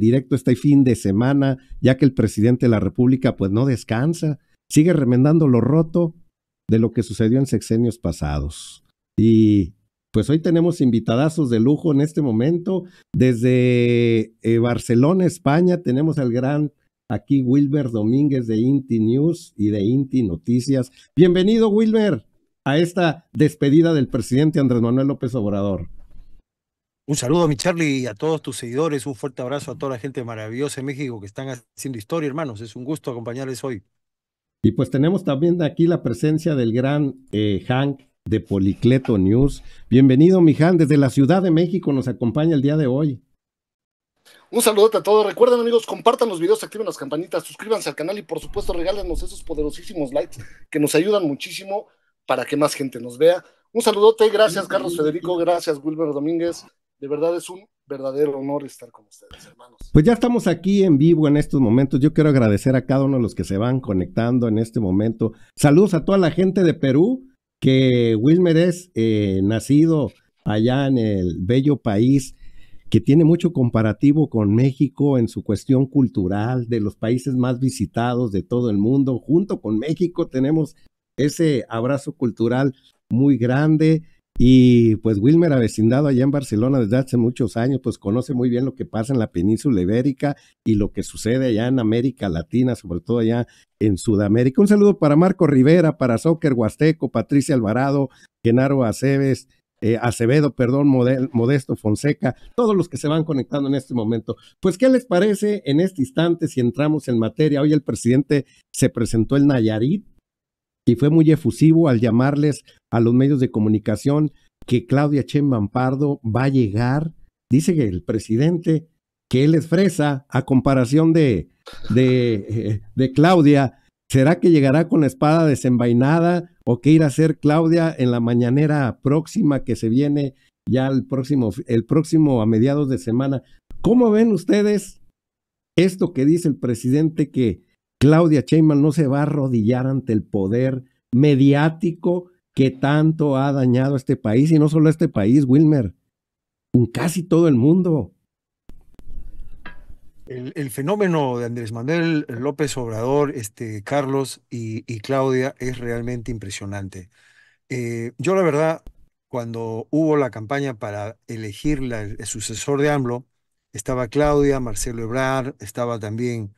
directo este fin de semana, ya que el presidente de la República pues no descansa, sigue remendando lo roto de lo que sucedió en sexenios pasados. Y pues hoy tenemos invitadazos de lujo en este momento. Desde eh, Barcelona, España, tenemos al gran aquí Wilber Domínguez de Inti News y de Inti Noticias. Bienvenido, Wilber, a esta despedida del presidente Andrés Manuel López Obrador. Un saludo, mi Charlie, y a todos tus seguidores. Un fuerte abrazo a toda la gente maravillosa de México que están haciendo historia, hermanos. Es un gusto acompañarles hoy. Y pues tenemos también aquí la presencia del gran eh, Hank de Policleto News. Bienvenido, mi Hank, desde la Ciudad de México nos acompaña el día de hoy. Un saludote a todos. Recuerden, amigos, compartan los videos, activen las campanitas, suscríbanse al canal y, por supuesto, regálenos esos poderosísimos likes que nos ayudan muchísimo para que más gente nos vea. Un saludote, gracias Carlos Federico, gracias Wilber Domínguez, de verdad es un verdadero honor estar con ustedes, hermanos. Pues ya estamos aquí en vivo en estos momentos. Yo quiero agradecer a cada uno de los que se van conectando en este momento. Saludos a toda la gente de Perú, que Wilmer es eh, nacido allá en el bello país que tiene mucho comparativo con México en su cuestión cultural, de los países más visitados de todo el mundo. Junto con México tenemos ese abrazo cultural muy grande y pues Wilmer, avecindado allá en Barcelona desde hace muchos años, pues conoce muy bien lo que pasa en la península ibérica y lo que sucede allá en América Latina, sobre todo allá en Sudamérica. Un saludo para Marco Rivera, para Soccer Huasteco, Patricia Alvarado, Genaro Aceves, eh, Acevedo, perdón, Modesto Fonseca, todos los que se van conectando en este momento. Pues, ¿qué les parece en este instante si entramos en materia? Hoy el presidente se presentó el Nayarit y fue muy efusivo al llamarles a los medios de comunicación que Claudia Sheinbaum Pardo va a llegar, dice que el presidente que él es fresa a comparación de, de, de Claudia, ¿será que llegará con la espada desenvainada o qué irá a hacer Claudia en la mañanera próxima que se viene ya el próximo, el próximo a mediados de semana? ¿Cómo ven ustedes esto que dice el presidente que Claudia Sheinbaum no se va a arrodillar ante el poder mediático que tanto ha dañado a este país y no solo a este país, Wilmer, en casi todo el mundo. El, fenómeno de Andrés Manuel López Obrador, este, Carlos y, Claudia es realmente impresionante. Eh, yo la verdad, cuando hubo la campaña para elegir el, sucesor de AMLO, estaba Claudia, Marcelo Ebrard, estaba también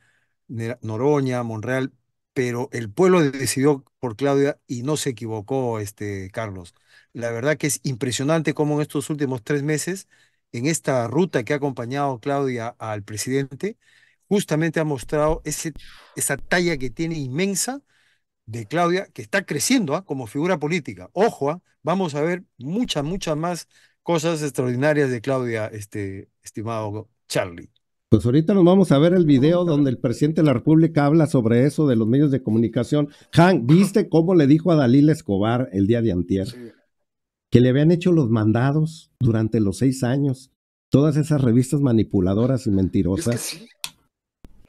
Noroña, Monreal, pero el pueblo decidió por Claudia y no se equivocó, este, Carlos. La verdad que es impresionante cómo en estos últimos tres meses, en esta ruta que ha acompañado Claudia al presidente, justamente ha mostrado esa talla que tiene inmensa de Claudia, que está creciendo ¿ah? como figura política. Ojo, ¿ah? vamos a ver muchas, muchas más cosas extraordinarias de Claudia, este, estimado Charlie. Pues, ahorita nos vamos a ver el video donde el presidente de la República habla sobre eso de los medios de comunicación. Han, ¿viste cómo le dijo a Dalila Escobar el día de antier? Que le habían hecho los mandados durante los seis años. Todas esas revistas manipuladoras y mentirosas.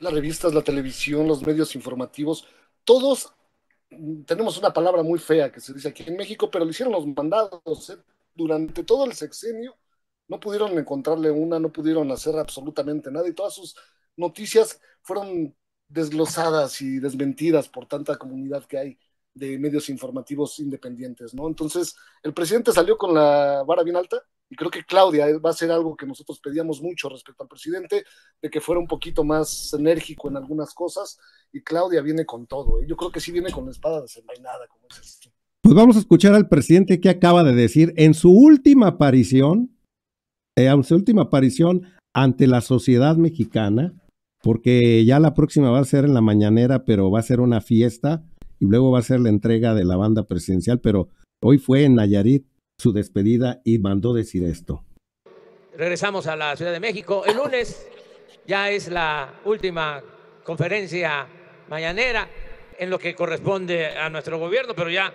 Las revistas, la televisión, los medios informativos, todos mm, tenemos una palabra muy fea que se dice aquí en México, pero le hicieron los mandados ¿eh? durante todo el sexenio no pudieron encontrarle una, no pudieron hacer absolutamente nada y todas sus noticias fueron desglosadas y desmentidas por tanta comunidad que hay de medios informativos independientes, ¿no? Entonces, el presidente salió con la vara bien alta y creo que Claudia eh, va a ser algo que nosotros pedíamos mucho respecto al presidente, de que fuera un poquito más enérgico en algunas cosas y Claudia viene con todo, ¿eh? yo creo que sí viene con la espada desenvainada, Pues vamos a escuchar al presidente que acaba de decir en su última aparición eh, su última aparición ante la sociedad mexicana, porque ya la próxima va a ser en la mañanera, pero va a ser una fiesta y luego va a ser la entrega de la banda presidencial, pero hoy fue en Nayarit su despedida y mandó decir esto. Regresamos a la Ciudad de México. El lunes ya es la última conferencia mañanera en lo que corresponde a nuestro gobierno, pero ya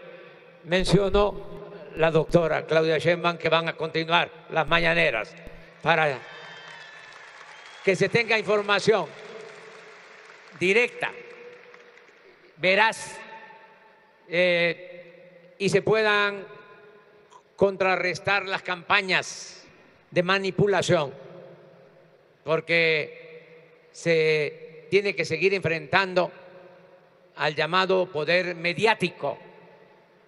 mencionó la doctora Claudia Sheinbaum que van a continuar las mañaneras para que se tenga información directa, veraz, eh, y se puedan contrarrestar las campañas de manipulación, porque se tiene que seguir enfrentando al llamado poder mediático,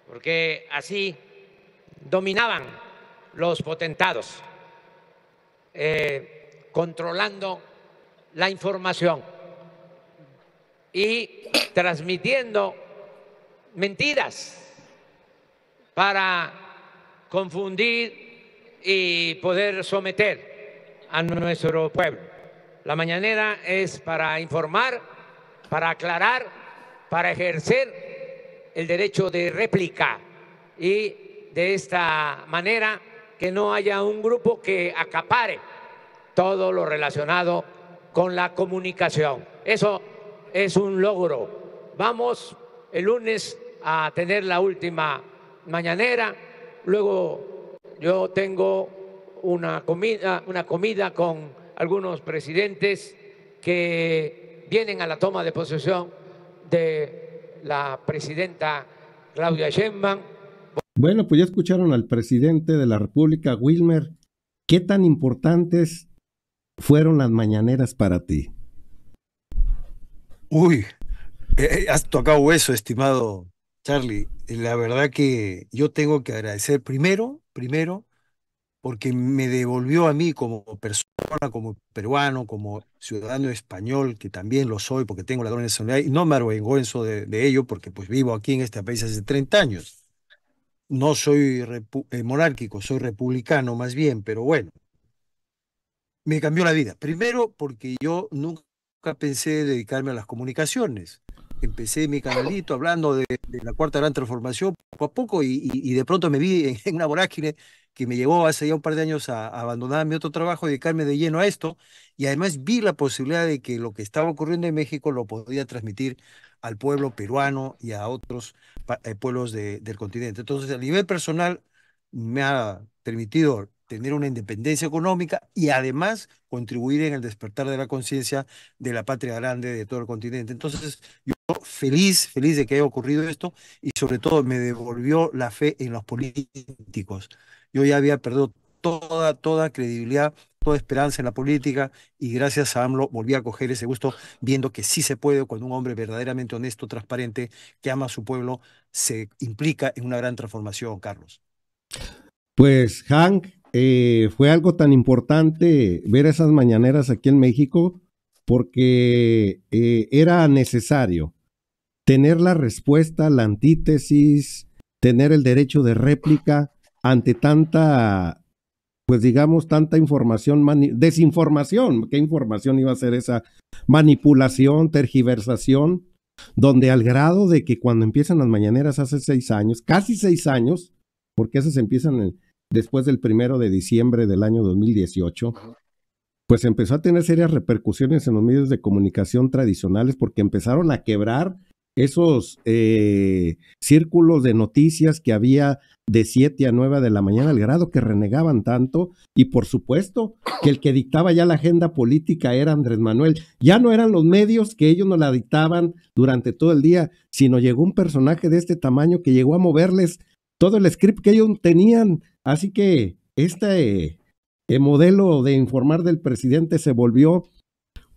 porque así dominaban los potentados, eh, controlando la información y transmitiendo mentiras para confundir y poder someter a nuestro pueblo. La mañanera es para informar, para aclarar, para ejercer el derecho de réplica y de esta manera que no haya un grupo que acapare todo lo relacionado con la comunicación. Eso es un logro. Vamos el lunes a tener la última mañanera, luego yo tengo una comida, una comida con algunos presidentes que vienen a la toma de posesión de la presidenta Claudia Sheinbaum bueno, pues ya escucharon al presidente de la República, Wilmer. ¿Qué tan importantes fueron las mañaneras para ti? Uy, eh, eh, has tocado eso, estimado Charlie. Eh, la verdad que yo tengo que agradecer primero, primero, porque me devolvió a mí como persona, como peruano, como ciudadano español, que también lo soy porque tengo la doble nacionalidad, y no me avergüenzo de, ello porque pues vivo aquí en este país hace 30 años no soy eh, monárquico, soy republicano más bien, pero bueno, me cambió la vida. Primero porque yo nunca pensé dedicarme a las comunicaciones. Empecé mi canalito hablando de, la cuarta gran transformación poco a poco y, de pronto me vi en, una vorágine que me llevó hace ya un par de años a, a abandonar mi otro trabajo y dedicarme de lleno a esto. Y además vi la posibilidad de que lo que estaba ocurriendo en México lo podía transmitir al pueblo peruano y a otros eh, pueblos del continente. Entonces, a nivel personal, me ha permitido tener una independencia económica y además contribuir en el despertar de la conciencia de la patria grande de todo el continente. Entonces, yo feliz, feliz de que haya ocurrido esto y sobre todo me devolvió la fe en los políticos. Yo ya había perdido toda, toda credibilidad toda esperanza en la política y gracias a AMLO volví a coger ese gusto viendo que sí se puede cuando un hombre verdaderamente honesto, transparente, que ama a su pueblo, se implica en una gran transformación, Carlos. Pues Hank, eh, fue algo tan importante ver esas mañaneras aquí en México porque eh, era necesario tener la respuesta, la antítesis, tener el derecho de réplica ante tanta pues digamos, tanta información, desinformación, ¿qué información iba a ser esa? Manipulación, tergiversación, donde al grado de que cuando empiezan las mañaneras hace seis años, casi seis años, porque esas empiezan después del primero de diciembre del año 2018, pues empezó a tener serias repercusiones en los medios de comunicación tradicionales porque empezaron a quebrar esos eh, círculos de noticias que había de 7 a 9 de la mañana, al grado que renegaban tanto, y por supuesto que el que dictaba ya la agenda política era Andrés Manuel. Ya no eran los medios que ellos nos la dictaban durante todo el día, sino llegó un personaje de este tamaño que llegó a moverles todo el script que ellos tenían. Así que este eh, modelo de informar del presidente se volvió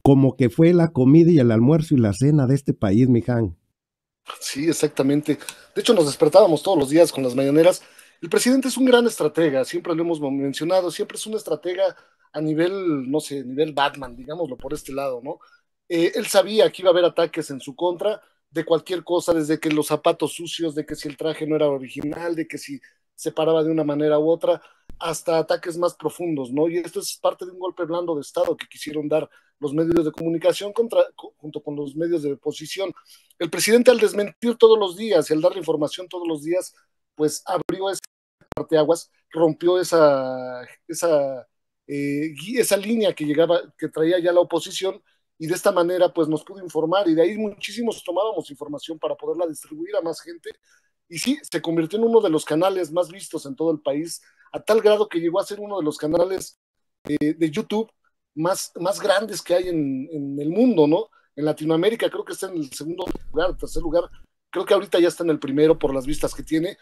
como que fue la comida y el almuerzo y la cena de este país, Miján. Sí, exactamente. De hecho, nos despertábamos todos los días con las mañaneras. El presidente es un gran estratega, siempre lo hemos mencionado, siempre es un estratega a nivel, no sé, nivel Batman, digámoslo por este lado, ¿no? Eh, él sabía que iba a haber ataques en su contra de cualquier cosa, desde que los zapatos sucios, de que si el traje no era original, de que si se paraba de una manera u otra hasta ataques más profundos, ¿no? Y esto es parte de un golpe blando de Estado que quisieron dar los medios de comunicación junto con los medios de oposición. El presidente al desmentir todos los días y al dar la información todos los días, pues abrió ese parteaguas, rompió esa, esa, eh, esa línea que llegaba, que traía ya la oposición y de esta manera pues nos pudo informar y de ahí muchísimos tomábamos información para poderla distribuir a más gente y sí, se convirtió en uno de los canales más vistos en todo el país, a tal grado que llegó a ser uno de los canales eh, de YouTube más, más grandes que hay en, el mundo, ¿no? En Latinoamérica creo que está en el segundo lugar, tercer lugar. Creo que ahorita ya está en el primero por las vistas que tiene.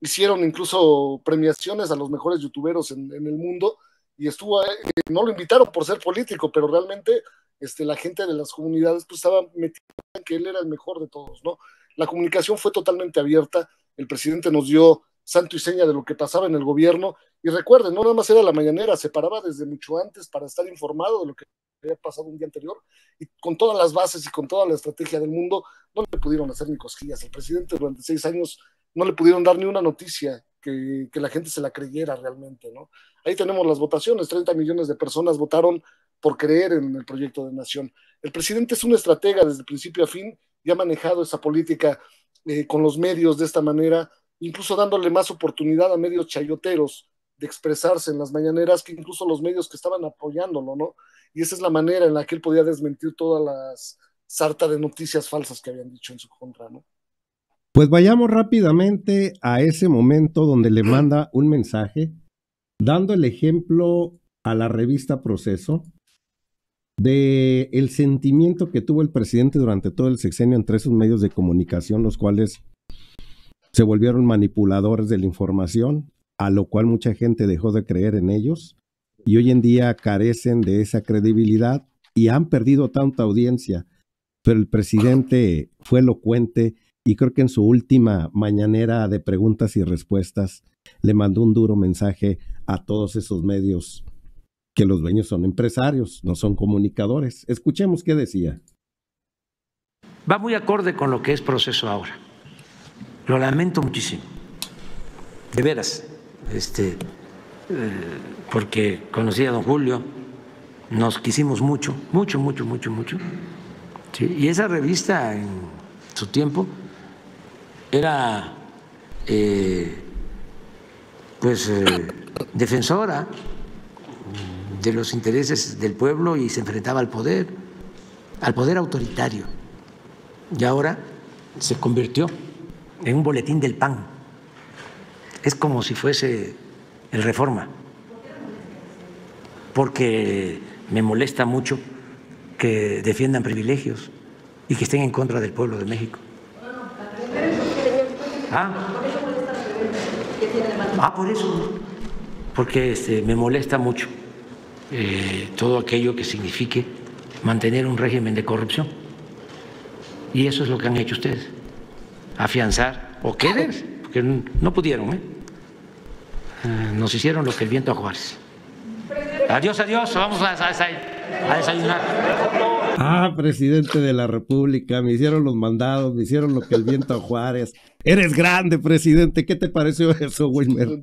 Hicieron incluso premiaciones a los mejores youtuberos en, el mundo y estuvo, eh, eh, no lo invitaron por ser político, pero realmente este, la gente de las comunidades pues, estaba metida en que él era el mejor de todos, ¿no? la comunicación fue totalmente abierta, el presidente nos dio santo y seña de lo que pasaba en el gobierno, y recuerden, no nada más era la mañanera, se paraba desde mucho antes para estar informado de lo que había pasado un día anterior, y con todas las bases y con toda la estrategia del mundo, no le pudieron hacer ni cosquillas. El presidente durante seis años no le pudieron dar ni una noticia que, que la gente se la creyera realmente, ¿no? Ahí tenemos las votaciones, 30 millones de personas votaron por creer en el proyecto de nación. El presidente es un estratega desde principio a fin y ha manejado esa política eh, con los medios de esta manera, incluso dándole más oportunidad a medios chayoteros de expresarse en las mañaneras que incluso los medios que estaban apoyándolo, ¿no? Y esa es la manera en la que él podía desmentir todas las sarta de noticias falsas que habían dicho en su contra, ¿no? Pues vayamos rápidamente a ese momento donde le manda un mensaje dando el ejemplo a la revista Proceso, de el sentimiento que tuvo el presidente durante todo el sexenio entre esos medios de comunicación, los cuales se volvieron manipuladores de la información, a lo cual mucha gente dejó de creer en ellos y hoy en día carecen de esa credibilidad y han perdido tanta audiencia. Pero el presidente fue elocuente y creo que en su última mañanera de preguntas y respuestas le mandó un duro mensaje a todos esos medios que los dueños son empresarios, no son comunicadores. Escuchemos qué decía. Va muy acorde con lo que es proceso ahora. Lo lamento muchísimo. De veras. Este, eh, porque conocí a don Julio, nos quisimos mucho, mucho, mucho, mucho, mucho. Y esa revista en su tiempo era eh, pues eh, defensora de los intereses del pueblo y se enfrentaba al poder, al poder autoritario. Y ahora se convirtió en un boletín del PAN. Es como si fuese el reforma, porque me molesta mucho que defiendan privilegios y que estén en contra del pueblo de México. Ah, ah por eso, porque este, me molesta mucho eh, todo aquello que signifique mantener un régimen de corrupción. Y eso es lo que han hecho ustedes, afianzar o querer, porque no pudieron, ¿eh? ¿eh? nos hicieron lo que el viento a Juárez. Adiós, adiós, vamos a, a, a, desayunar. Ah, presidente de la República, me hicieron los mandados, me hicieron lo que el viento a Juárez. Eres grande, presidente, ¿qué te pareció eso, Wilmer?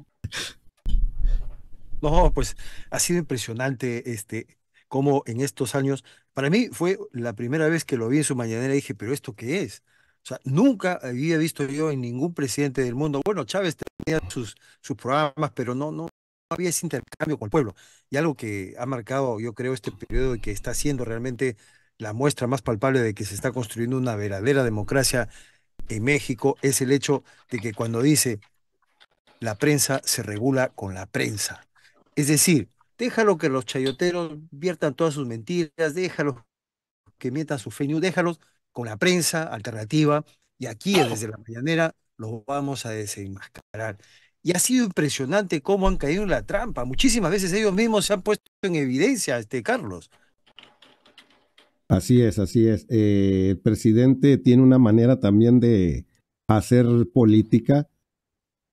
No, pues ha sido impresionante este, cómo en estos años, para mí fue la primera vez que lo vi en su mañanera y dije, pero ¿esto qué es? O sea, nunca había visto yo en ningún presidente del mundo. Bueno, Chávez tenía sus, sus programas, pero no, no, había ese intercambio con el pueblo. Y algo que ha marcado, yo creo, este periodo y que está siendo realmente la muestra más palpable de que se está construyendo una verdadera democracia en México es el hecho de que cuando dice la prensa se regula con la prensa. Es decir, déjalo que los chayoteros viertan todas sus mentiras, déjalos que mientan su feñu, déjalos con la prensa alternativa y aquí desde la mañanera los vamos a desenmascarar. Y ha sido impresionante cómo han caído en la trampa. Muchísimas veces ellos mismos se han puesto en evidencia, este Carlos. Así es, así es. Eh, el presidente tiene una manera también de hacer política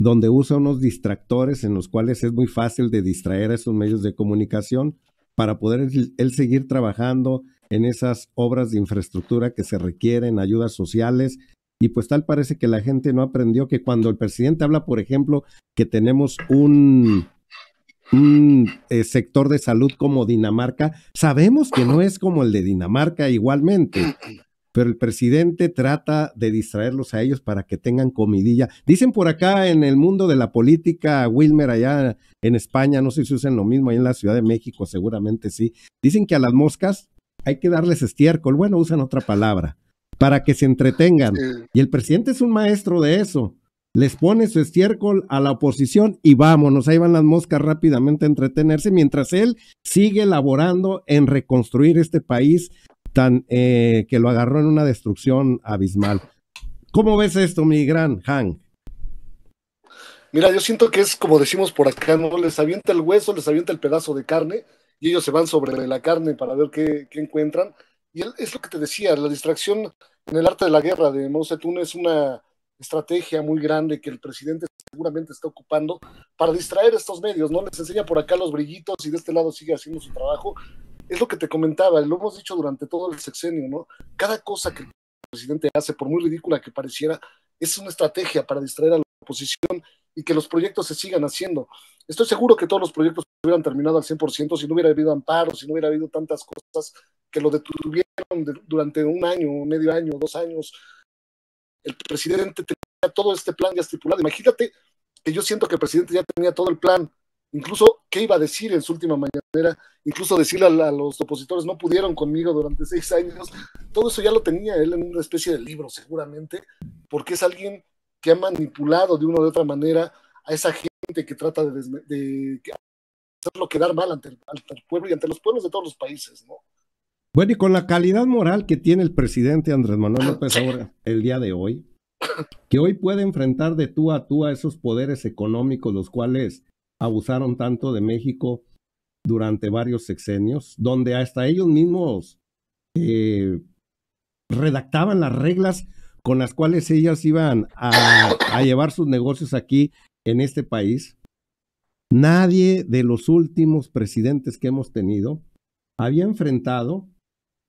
donde usa unos distractores en los cuales es muy fácil de distraer a esos medios de comunicación para poder él seguir trabajando en esas obras de infraestructura que se requieren, ayudas sociales. Y pues tal parece que la gente no aprendió que cuando el presidente habla, por ejemplo, que tenemos un, eh, sector de salud como Dinamarca, sabemos que no es como el de Dinamarca igualmente pero el presidente trata de distraerlos a ellos para que tengan comidilla. Dicen por acá en el mundo de la política, Wilmer, allá en España, no sé si usan lo mismo, ahí en la Ciudad de México seguramente sí, dicen que a las moscas hay que darles estiércol, bueno, usan otra palabra, para que se entretengan. Y el presidente es un maestro de eso. Les pone su estiércol a la oposición y vámonos, ahí van las moscas rápidamente a entretenerse mientras él sigue laborando en reconstruir este país tan eh, que lo agarró en una destrucción abismal. ¿Cómo ves esto, mi gran Hank? Mira, yo siento que es como decimos por acá, ¿no? Les avienta el hueso, les avienta el pedazo de carne y ellos se van sobre la carne para ver qué, encuentran. Y es lo que te decía, la distracción en el arte de la guerra de Mao es una estrategia muy grande que el presidente seguramente está ocupando para distraer estos medios, ¿no? Les enseña por acá los brillitos y de este lado sigue haciendo su trabajo, es lo que te comentaba, lo hemos dicho durante todo el sexenio, ¿no? Cada cosa que el presidente hace, por muy ridícula que pareciera, es una estrategia para distraer a la oposición y que los proyectos se sigan haciendo. Estoy seguro que todos los proyectos hubieran terminado al 100% si no hubiera habido amparos, si no hubiera habido tantas cosas que lo detuvieron durante un año, medio año, dos años. El presidente tenía todo este plan ya estipulado. Imagínate que yo siento que el presidente ya tenía todo el plan incluso qué iba a decir en su última mañanera, incluso decirle a, los opositores no pudieron conmigo durante seis años, todo eso ya lo tenía él en una especie de libro seguramente, porque es alguien que ha manipulado de una u otra manera a esa gente que trata de, hacerlo quedar mal ante el, pueblo y ante los pueblos de todos los países, ¿no? Bueno, y con la calidad moral que tiene el presidente Andrés Manuel López ahora, el día de hoy, que hoy puede enfrentar de tú a tú a esos poderes económicos, los cuales abusaron tanto de México durante varios sexenios, donde hasta ellos mismos eh, redactaban las reglas con las cuales ellas iban a llevar sus negocios aquí en este país. Nadie de los últimos presidentes que hemos tenido había enfrentado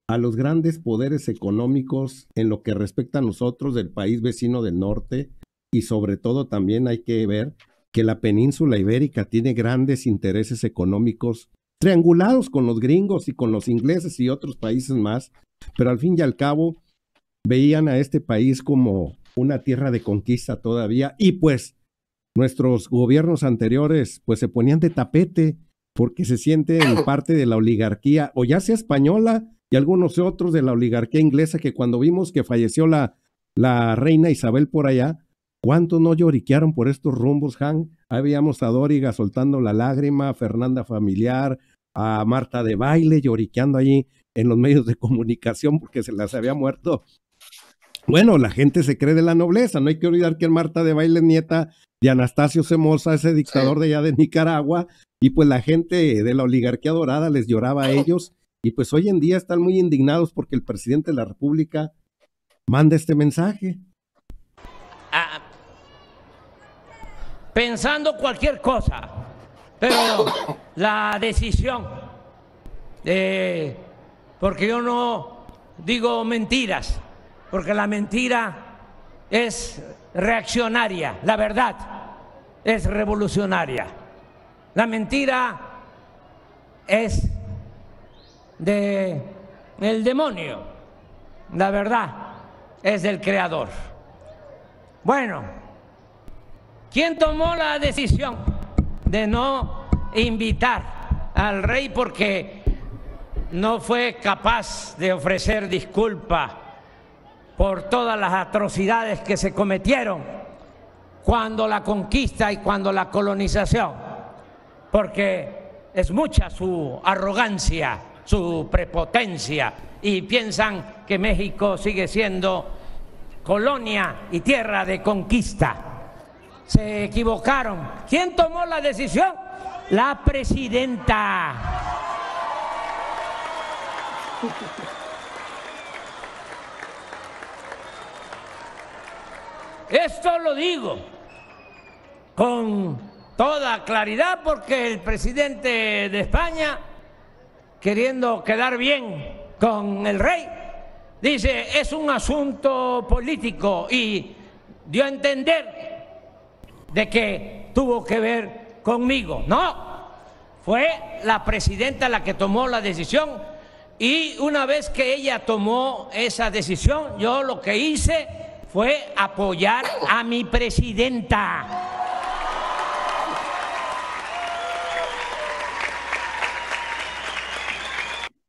a los grandes poderes económicos en lo que respecta a nosotros del país vecino del norte y sobre todo también hay que ver que la península ibérica tiene grandes intereses económicos triangulados con los gringos y con los ingleses y otros países más, pero al fin y al cabo veían a este país como una tierra de conquista todavía y pues nuestros gobiernos anteriores pues se ponían de tapete porque se en parte de la oligarquía o ya sea española y algunos otros de la oligarquía inglesa que cuando vimos que falleció la, la reina Isabel por allá, ¿Cuántos no lloriquearon por estos rumbos, Han? Ahí veíamos a Doriga soltando la lágrima, a Fernanda Familiar, a Marta de Baile lloriqueando allí en los medios de comunicación porque se las había muerto. Bueno, la gente se cree de la nobleza, no hay que olvidar que Marta de Baile es nieta de Anastasio Somoza, ese dictador de allá de Nicaragua, y pues la gente de la oligarquía dorada les lloraba a ellos, y pues hoy en día están muy indignados porque el presidente de la República manda este mensaje. pensando cualquier cosa, pero la decisión, porque yo no digo mentiras, porque la mentira es reaccionaria, la verdad es revolucionaria. La mentira es de el demonio. La verdad es del creador. Bueno, ¿Quién tomó la decisión de no invitar al rey porque no fue capaz de ofrecer disculpa por todas las atrocidades que se cometieron cuando la conquista y cuando la colonización? Porque es mucha su arrogancia, su prepotencia y piensan que México sigue siendo colonia y tierra de conquista se equivocaron. ¿Quién tomó la decisión? La presidenta. Esto lo digo con toda claridad porque el presidente de España, queriendo quedar bien con el rey, dice, es un asunto político y dio a entender de que tuvo que ver conmigo. No, fue la presidenta la que tomó la decisión y una vez que ella tomó esa decisión, yo lo que hice fue apoyar a mi presidenta.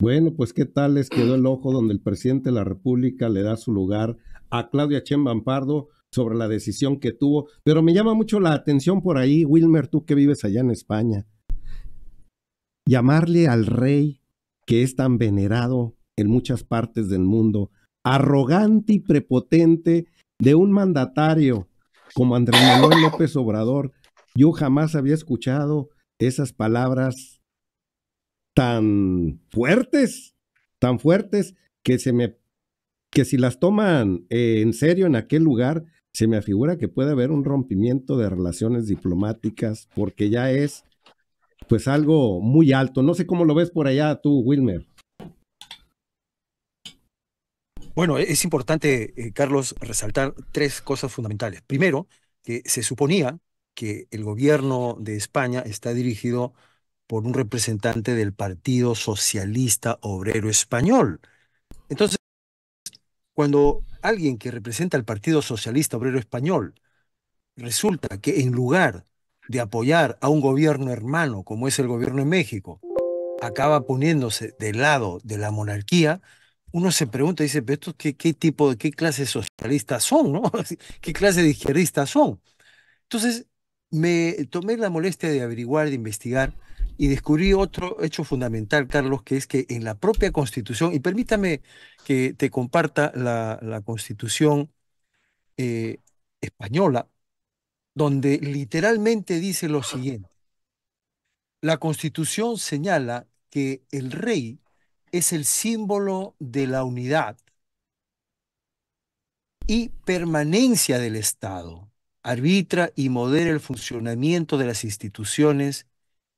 Bueno, pues qué tal les quedó el ojo donde el presidente de la República le da su lugar a Claudia Chen Pardo sobre la decisión que tuvo. Pero me llama mucho la atención por ahí, Wilmer, tú que vives allá en España, llamarle al rey que es tan venerado en muchas partes del mundo, arrogante y prepotente de un mandatario como Andrés Manuel López Obrador. Yo jamás había escuchado esas palabras tan fuertes, tan fuertes, que se me que si las toman eh, en serio en aquel lugar, se me figura que puede haber un rompimiento de relaciones diplomáticas porque ya es pues algo muy alto. No sé cómo lo ves por allá tú, Wilmer. Bueno, es importante, eh, Carlos, resaltar tres cosas fundamentales. Primero, que se suponía que el gobierno de España está dirigido por un representante del Partido Socialista Obrero Español. Entonces, cuando alguien que representa al Partido Socialista Obrero Español resulta que en lugar de apoyar a un gobierno hermano como es el gobierno en México, acaba poniéndose del lado de la monarquía, uno se pregunta y dice, ¿pero qué, tipo de, qué clase de socialistas son, no? ¿Qué clase de izquierdistas son? Entonces, me tomé la molestia de averiguar, de investigar, y descubrí otro hecho fundamental, Carlos, que es que en la propia Constitución, y permítame que te comparta la, Constitución eh, española, donde literalmente dice lo siguiente. La Constitución señala que el rey es el símbolo de la unidad y permanencia del Estado. Arbitra y modera el funcionamiento de las instituciones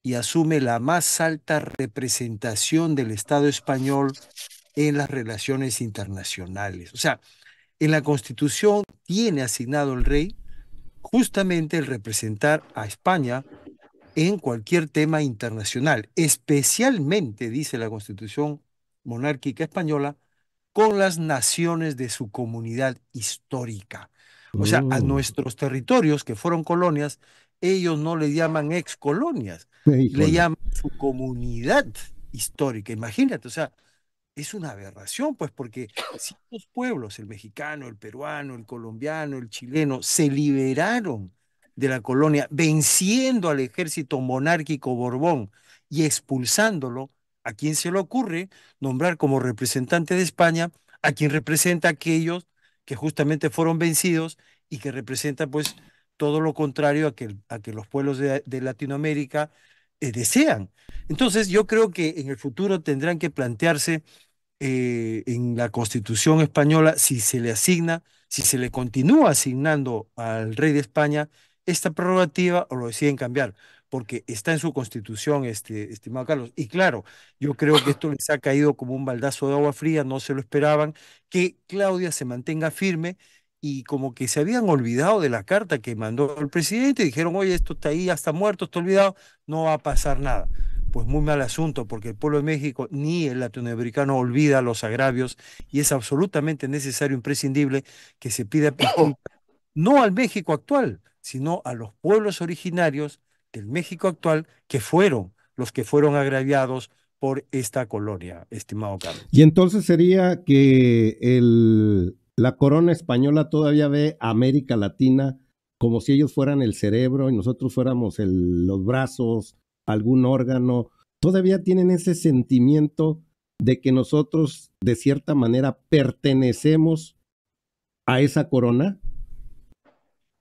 y asume la más alta representación del Estado español en las relaciones internacionales. O sea, en la Constitución tiene asignado el rey justamente el representar a España en cualquier tema internacional, especialmente, dice la Constitución monárquica española, con las naciones de su comunidad histórica. O sea, a mm. nuestros territorios que fueron colonias, ellos no le llaman ex colonias, le llama su comunidad histórica. Imagínate, o sea, es una aberración, pues, porque si los pueblos, el mexicano, el peruano, el colombiano, el chileno, se liberaron de la colonia, venciendo al ejército monárquico Borbón y expulsándolo, ¿a quién se le ocurre nombrar como representante de España a quien representa a aquellos que justamente fueron vencidos y que representa, pues, todo lo contrario a que, a que los pueblos de, de Latinoamérica eh, desean. Entonces yo creo que en el futuro tendrán que plantearse eh, en la constitución española si se le asigna, si se le continúa asignando al rey de España esta prerrogativa o lo deciden cambiar, porque está en su constitución, este, estimado Carlos. Y claro, yo creo que esto les ha caído como un baldazo de agua fría, no se lo esperaban, que Claudia se mantenga firme y como que se habían olvidado de la carta que mandó el presidente, dijeron, oye, esto está ahí, hasta está muerto, está olvidado, no va a pasar nada. Pues muy mal asunto, porque el pueblo de México ni el latinoamericano olvida los agravios y es absolutamente necesario, imprescindible, que se pida no al México actual, sino a los pueblos originarios del México actual que fueron los que fueron agraviados por esta colonia, estimado Carlos. Y entonces sería que el, la corona española todavía ve a América Latina como si ellos fueran el cerebro y nosotros fuéramos los brazos, algún órgano. Todavía tienen ese sentimiento de que nosotros, de cierta manera, pertenecemos a esa corona.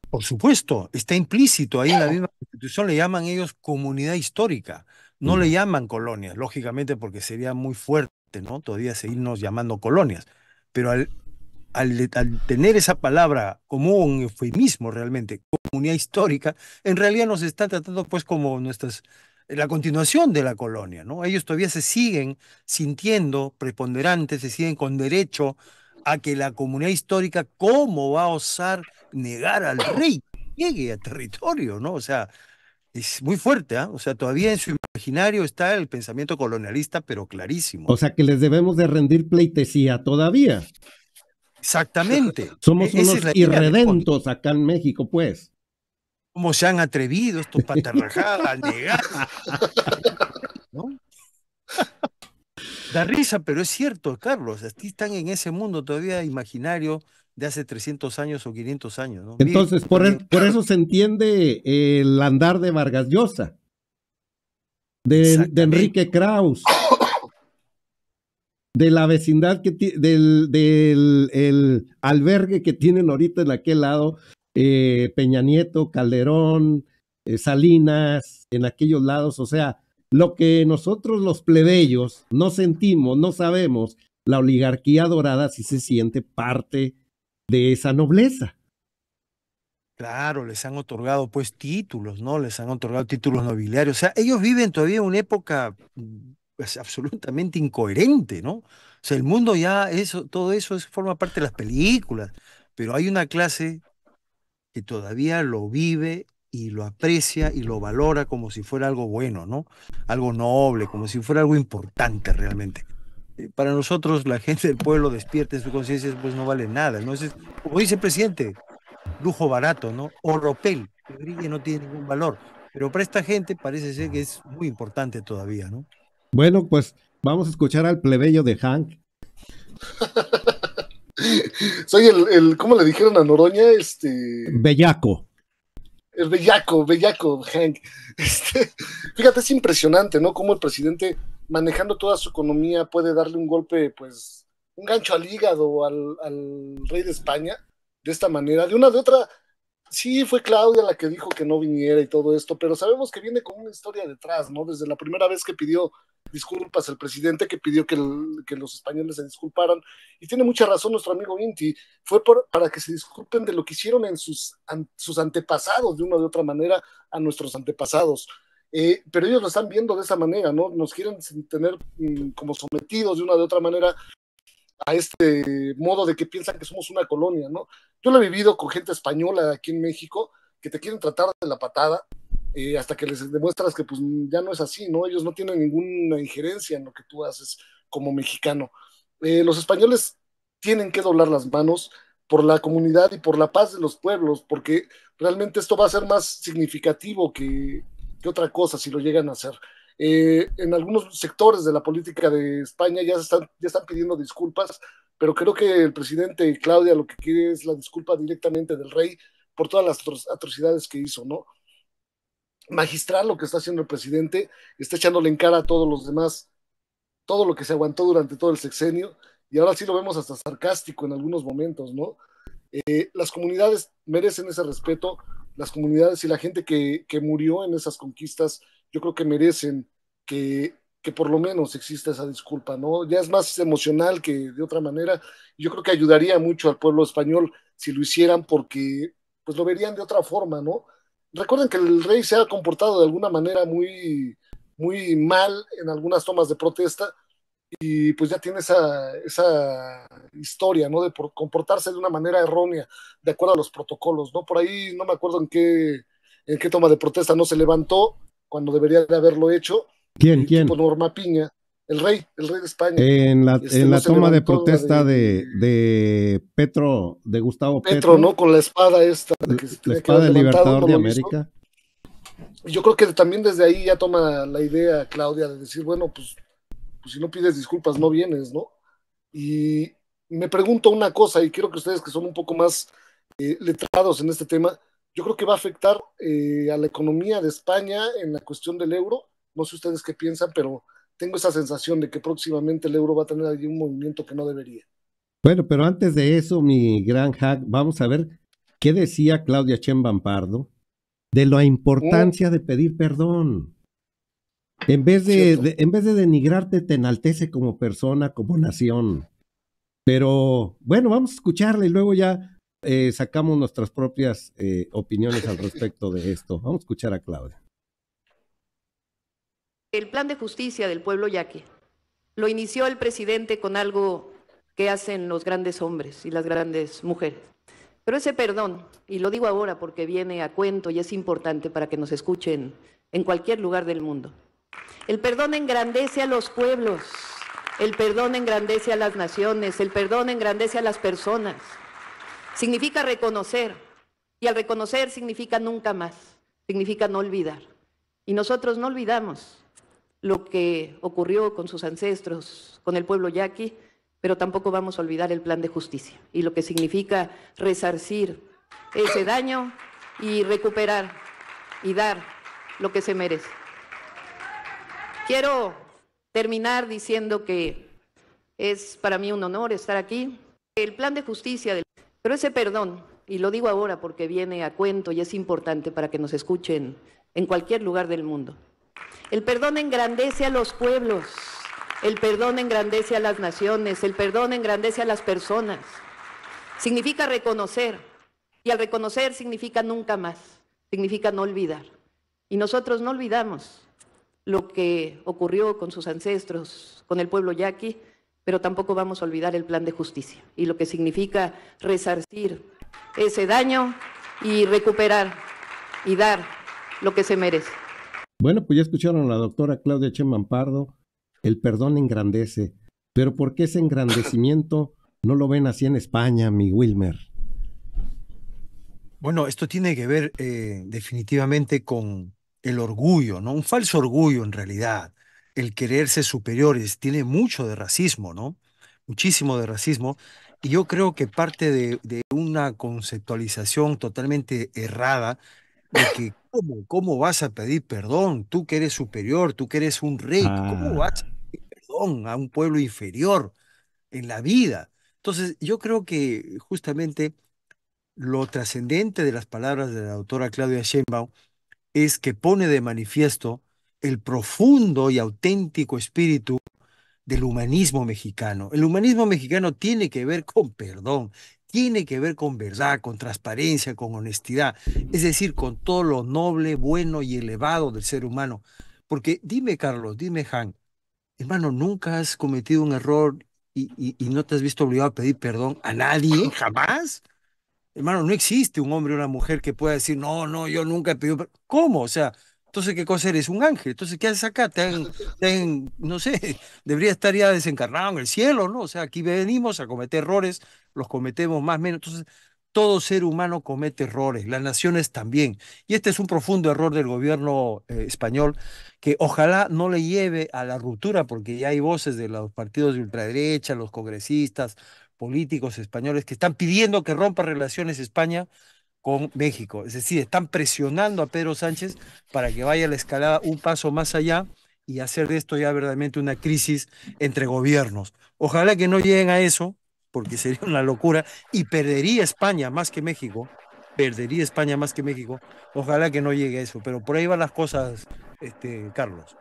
Por supuesto, está implícito ahí en la misma constitución, le llaman ellos comunidad histórica, no le mm. llaman colonias, lógicamente porque sería muy fuerte, ¿no? Todavía seguirnos llamando colonias, pero al, al, tener esa palabra como un eufemismo realmente, comunidad histórica, en realidad nos están tratando pues como nuestras, eh, la continuación de la colonia, ¿no? Ellos todavía se siguen sintiendo preponderantes, se siguen con derecho a que la comunidad histórica, ¿cómo va a osar negar al rey? Llegue a territorio, ¿no? O sea, es muy fuerte, ¿ah? O sea, todavía en su imaginario está el pensamiento colonialista, pero clarísimo. O sea, que les debemos de rendir pleitesía todavía. Exactamente. Somos e-, unos irredentos acá en México, pues. ¿Cómo se han atrevido estos patarrajadas a negar? ¿No? Da risa, pero es cierto, Carlos. Aquí están en ese mundo todavía imaginario de hace 300 años o 500 años. Entonces, e, por, eso se entiende el andar de Vargas Llosa, de, de Enrique Kraus, de la vecindad que del, del albergue que tienen ahorita en aquel lado, eh, Peña Nieto, Calderón, eh, Salinas, en aquellos lados, o sea, lo que nosotros los plebeyos no sentimos, no sabemos, la oligarquía dorada sí se siente parte de esa nobleza. Claro, les han otorgado pues títulos, ¿no? Les han otorgado títulos nobiliarios. O sea, ellos viven todavía una época mm, es absolutamente incoherente, ¿no? O sea, el mundo ya, eso, todo eso es, forma parte de las películas, pero hay una clase que todavía lo vive y lo aprecia y lo valora como si fuera algo bueno, ¿no? Algo noble, como si fuera algo importante realmente. Eh, para nosotros, la gente del pueblo despierta en su conciencia, pues no vale nada, ¿no? Es, como dice el presidente, lujo barato, ¿no? O ropel, que no tiene ningún valor. Pero para esta gente parece ser que es muy importante todavía, ¿no? Bueno, pues vamos a escuchar al plebeyo de Hank. Soy el, ¿cómo le dijeron a Noroña? Este. Bellaco. El bellaco, bellaco, Hank. Este, fíjate, es impresionante, ¿no? Cómo el presidente, manejando toda su economía, puede darle un golpe, pues, un gancho al hígado al, al rey de España, de esta manera. De una de otra, sí fue Claudia la que dijo que no viniera y todo esto, pero sabemos que viene con una historia detrás, ¿no? Desde la primera vez que pidió disculpas el presidente, que pidió que, los españoles se disculparan, y tiene mucha razón nuestro amigo Inti, fue por, para que se disculpen de lo que hicieron en sus, sus antepasados, de una u otra manera, a nuestros antepasados. Eh, pero ellos lo están viendo de esa manera, ¿no? Nos quieren tener mm, como sometidos de una u otra manera a este modo de que piensan que somos una colonia, ¿no? Yo lo he vivido con gente española aquí en México que te quieren tratar de la patada eh, hasta que les demuestras que pues ya no es así, ¿no? Ellos no tienen ninguna injerencia en lo que tú haces como mexicano. Eh, los españoles tienen que doblar las manos por la comunidad y por la paz de los pueblos, porque realmente esto va a ser más significativo que, que otra cosa si lo llegan a hacer. Eh, en algunos sectores de la política de España ya están, pidiendo disculpas, pero creo que el presidente Claudia lo que quiere es la disculpa directamente del rey por todas las atrocidades que hizo, ¿no? Magistral lo que está haciendo el presidente, está echándole en cara a todos los demás todo lo que se aguantó durante todo el sexenio y ahora sí lo vemos hasta sarcástico en algunos momentos, ¿no? Eh, las comunidades merecen ese respeto, las comunidades y la gente que murió en esas conquistas yo creo que merecen que, por lo menos exista esa disculpa, ¿no? Ya es más emocional que de otra manera. Yo creo que ayudaría mucho al pueblo español si lo hicieran porque pues lo verían de otra forma, ¿no? Recuerden que el rey se ha comportado de alguna manera muy, muy mal en algunas tomas de protesta y pues ya tiene esa, historia, ¿no? De comportarse de una manera errónea, de acuerdo a los protocolos, ¿no? Por ahí no me acuerdo en en qué toma de protesta no se levantó cuando debería de haberlo hecho. ¿Quién? ¿Quién? Norma Piña, el rey, el rey de España. En la, este, toma de protesta de, de, de Gustavo Petro. ¿no? Con la espada esta. la espada del Libertador de América. Yo creo que también desde ahí ya toma la idea, Claudia, de decir, bueno, pues, pues si no pides disculpas, no vienes, ¿no? Y me pregunto una cosa, y quiero que ustedes que son un poco más eh, letrados en este tema, yo creo que va a afectar eh, a la economía de España en la cuestión del euro. No sé ustedes qué piensan, pero tengo esa sensación de que próximamente el euro va a tener allí un movimiento que no debería. Bueno, pero antes de eso, mi gran hack, vamos a ver qué decía Claudia Chen Bampardo de la importancia de pedir perdón. En vez de, en vez de denigrarte, te enaltece como persona, como nación. Pero bueno, vamos a escucharle y luego ya eh, sacamos nuestras propias eh, opiniones al respecto de esto. Vamos a escuchar a Claudia. El plan de justicia del pueblo yaque lo inició el presidente con algo que hacen los grandes hombres y las grandes mujeres. Pero ese perdón, y lo digo ahora porque viene a cuento y es importante para que nos escuchen en cualquier lugar del mundo. El perdón engrandece a los pueblos, el perdón engrandece a las naciones, el perdón engrandece a las personas. Significa reconocer. Y al reconocer significa nunca más. Significa no olvidar. Y nosotros no olvidamos lo que ocurrió con sus ancestros, con el pueblo yaqui, pero tampoco vamos a olvidar el plan de justicia y lo que significa resarcir ese daño y recuperar y dar lo que se merece. Quiero terminar diciendo que es para mí un honor estar aquí. El plan de justicia pero ese perdón, y lo digo ahora porque viene a cuento y es importante para que nos escuchen en cualquier lugar del mundo. El perdón engrandece a los pueblos, el perdón engrandece a las naciones, el perdón engrandece a las personas. Significa reconocer, y al reconocer significa nunca más, significa no olvidar. Y nosotros no olvidamos lo que ocurrió con sus ancestros, con el pueblo yaqui, pero tampoco vamos a olvidar el plan de justicia y lo que significa resarcir ese daño y recuperar y dar lo que se merece. Bueno, pues ya escucharon a la doctora Claudia Chemampardo, el perdón engrandece, pero ¿por qué ese engrandecimiento no lo ven así en España, mi Wilmer? Bueno, esto tiene que ver eh, definitivamente con el orgullo, ¿no? Un falso orgullo en realidad el quererse superiores, tiene mucho de racismo, ¿no? Muchísimo de racismo. Y yo creo que parte de, una conceptualización totalmente errada de que ¿cómo, ¿cómo, vas a pedir perdón? Tú que eres superior, tú que eres un rey, ¿cómo ah. vas a pedir perdón a un pueblo inferior en la vida? Entonces, yo creo que justamente lo trascendente de las palabras de la autora Claudia Sheinbaum es que pone de manifiesto el profundo y auténtico espíritu del humanismo mexicano. El humanismo mexicano tiene que ver con perdón, tiene que ver con verdad, con transparencia, con honestidad, es decir, con todo lo noble, bueno y elevado del ser humano. Porque dime, Carlos, dime, Han, hermano, ¿nunca has cometido un error y, y no te has visto obligado a pedir perdón a nadie? ¿Jamás? Hermano, no existe un hombre o una mujer que pueda decir, no, no, yo nunca he pedido ¿Cómo? O sea, entonces, ¿qué cosa eres? Un ángel. Entonces, ¿qué haces acá? Te no sé, debería estar ya desencarnado en el cielo, ¿no? O sea, aquí venimos a cometer errores, los cometemos más o menos. Entonces, todo ser humano comete errores, las naciones también. Y este es un profundo error del gobierno eh, español que ojalá no le lleve a la ruptura, porque ya hay voces de los partidos de ultraderecha, los congresistas, políticos españoles que están pidiendo que rompa relaciones España con México. Es decir, están presionando a Pedro Sánchez para que vaya a la escalada un paso más allá y hacer de esto ya verdaderamente una crisis entre gobiernos. Ojalá que no lleguen a eso, porque sería una locura y perdería España más que México. Perdería España más que México. Ojalá que no llegue a eso, pero por ahí van las cosas, este, Carlos.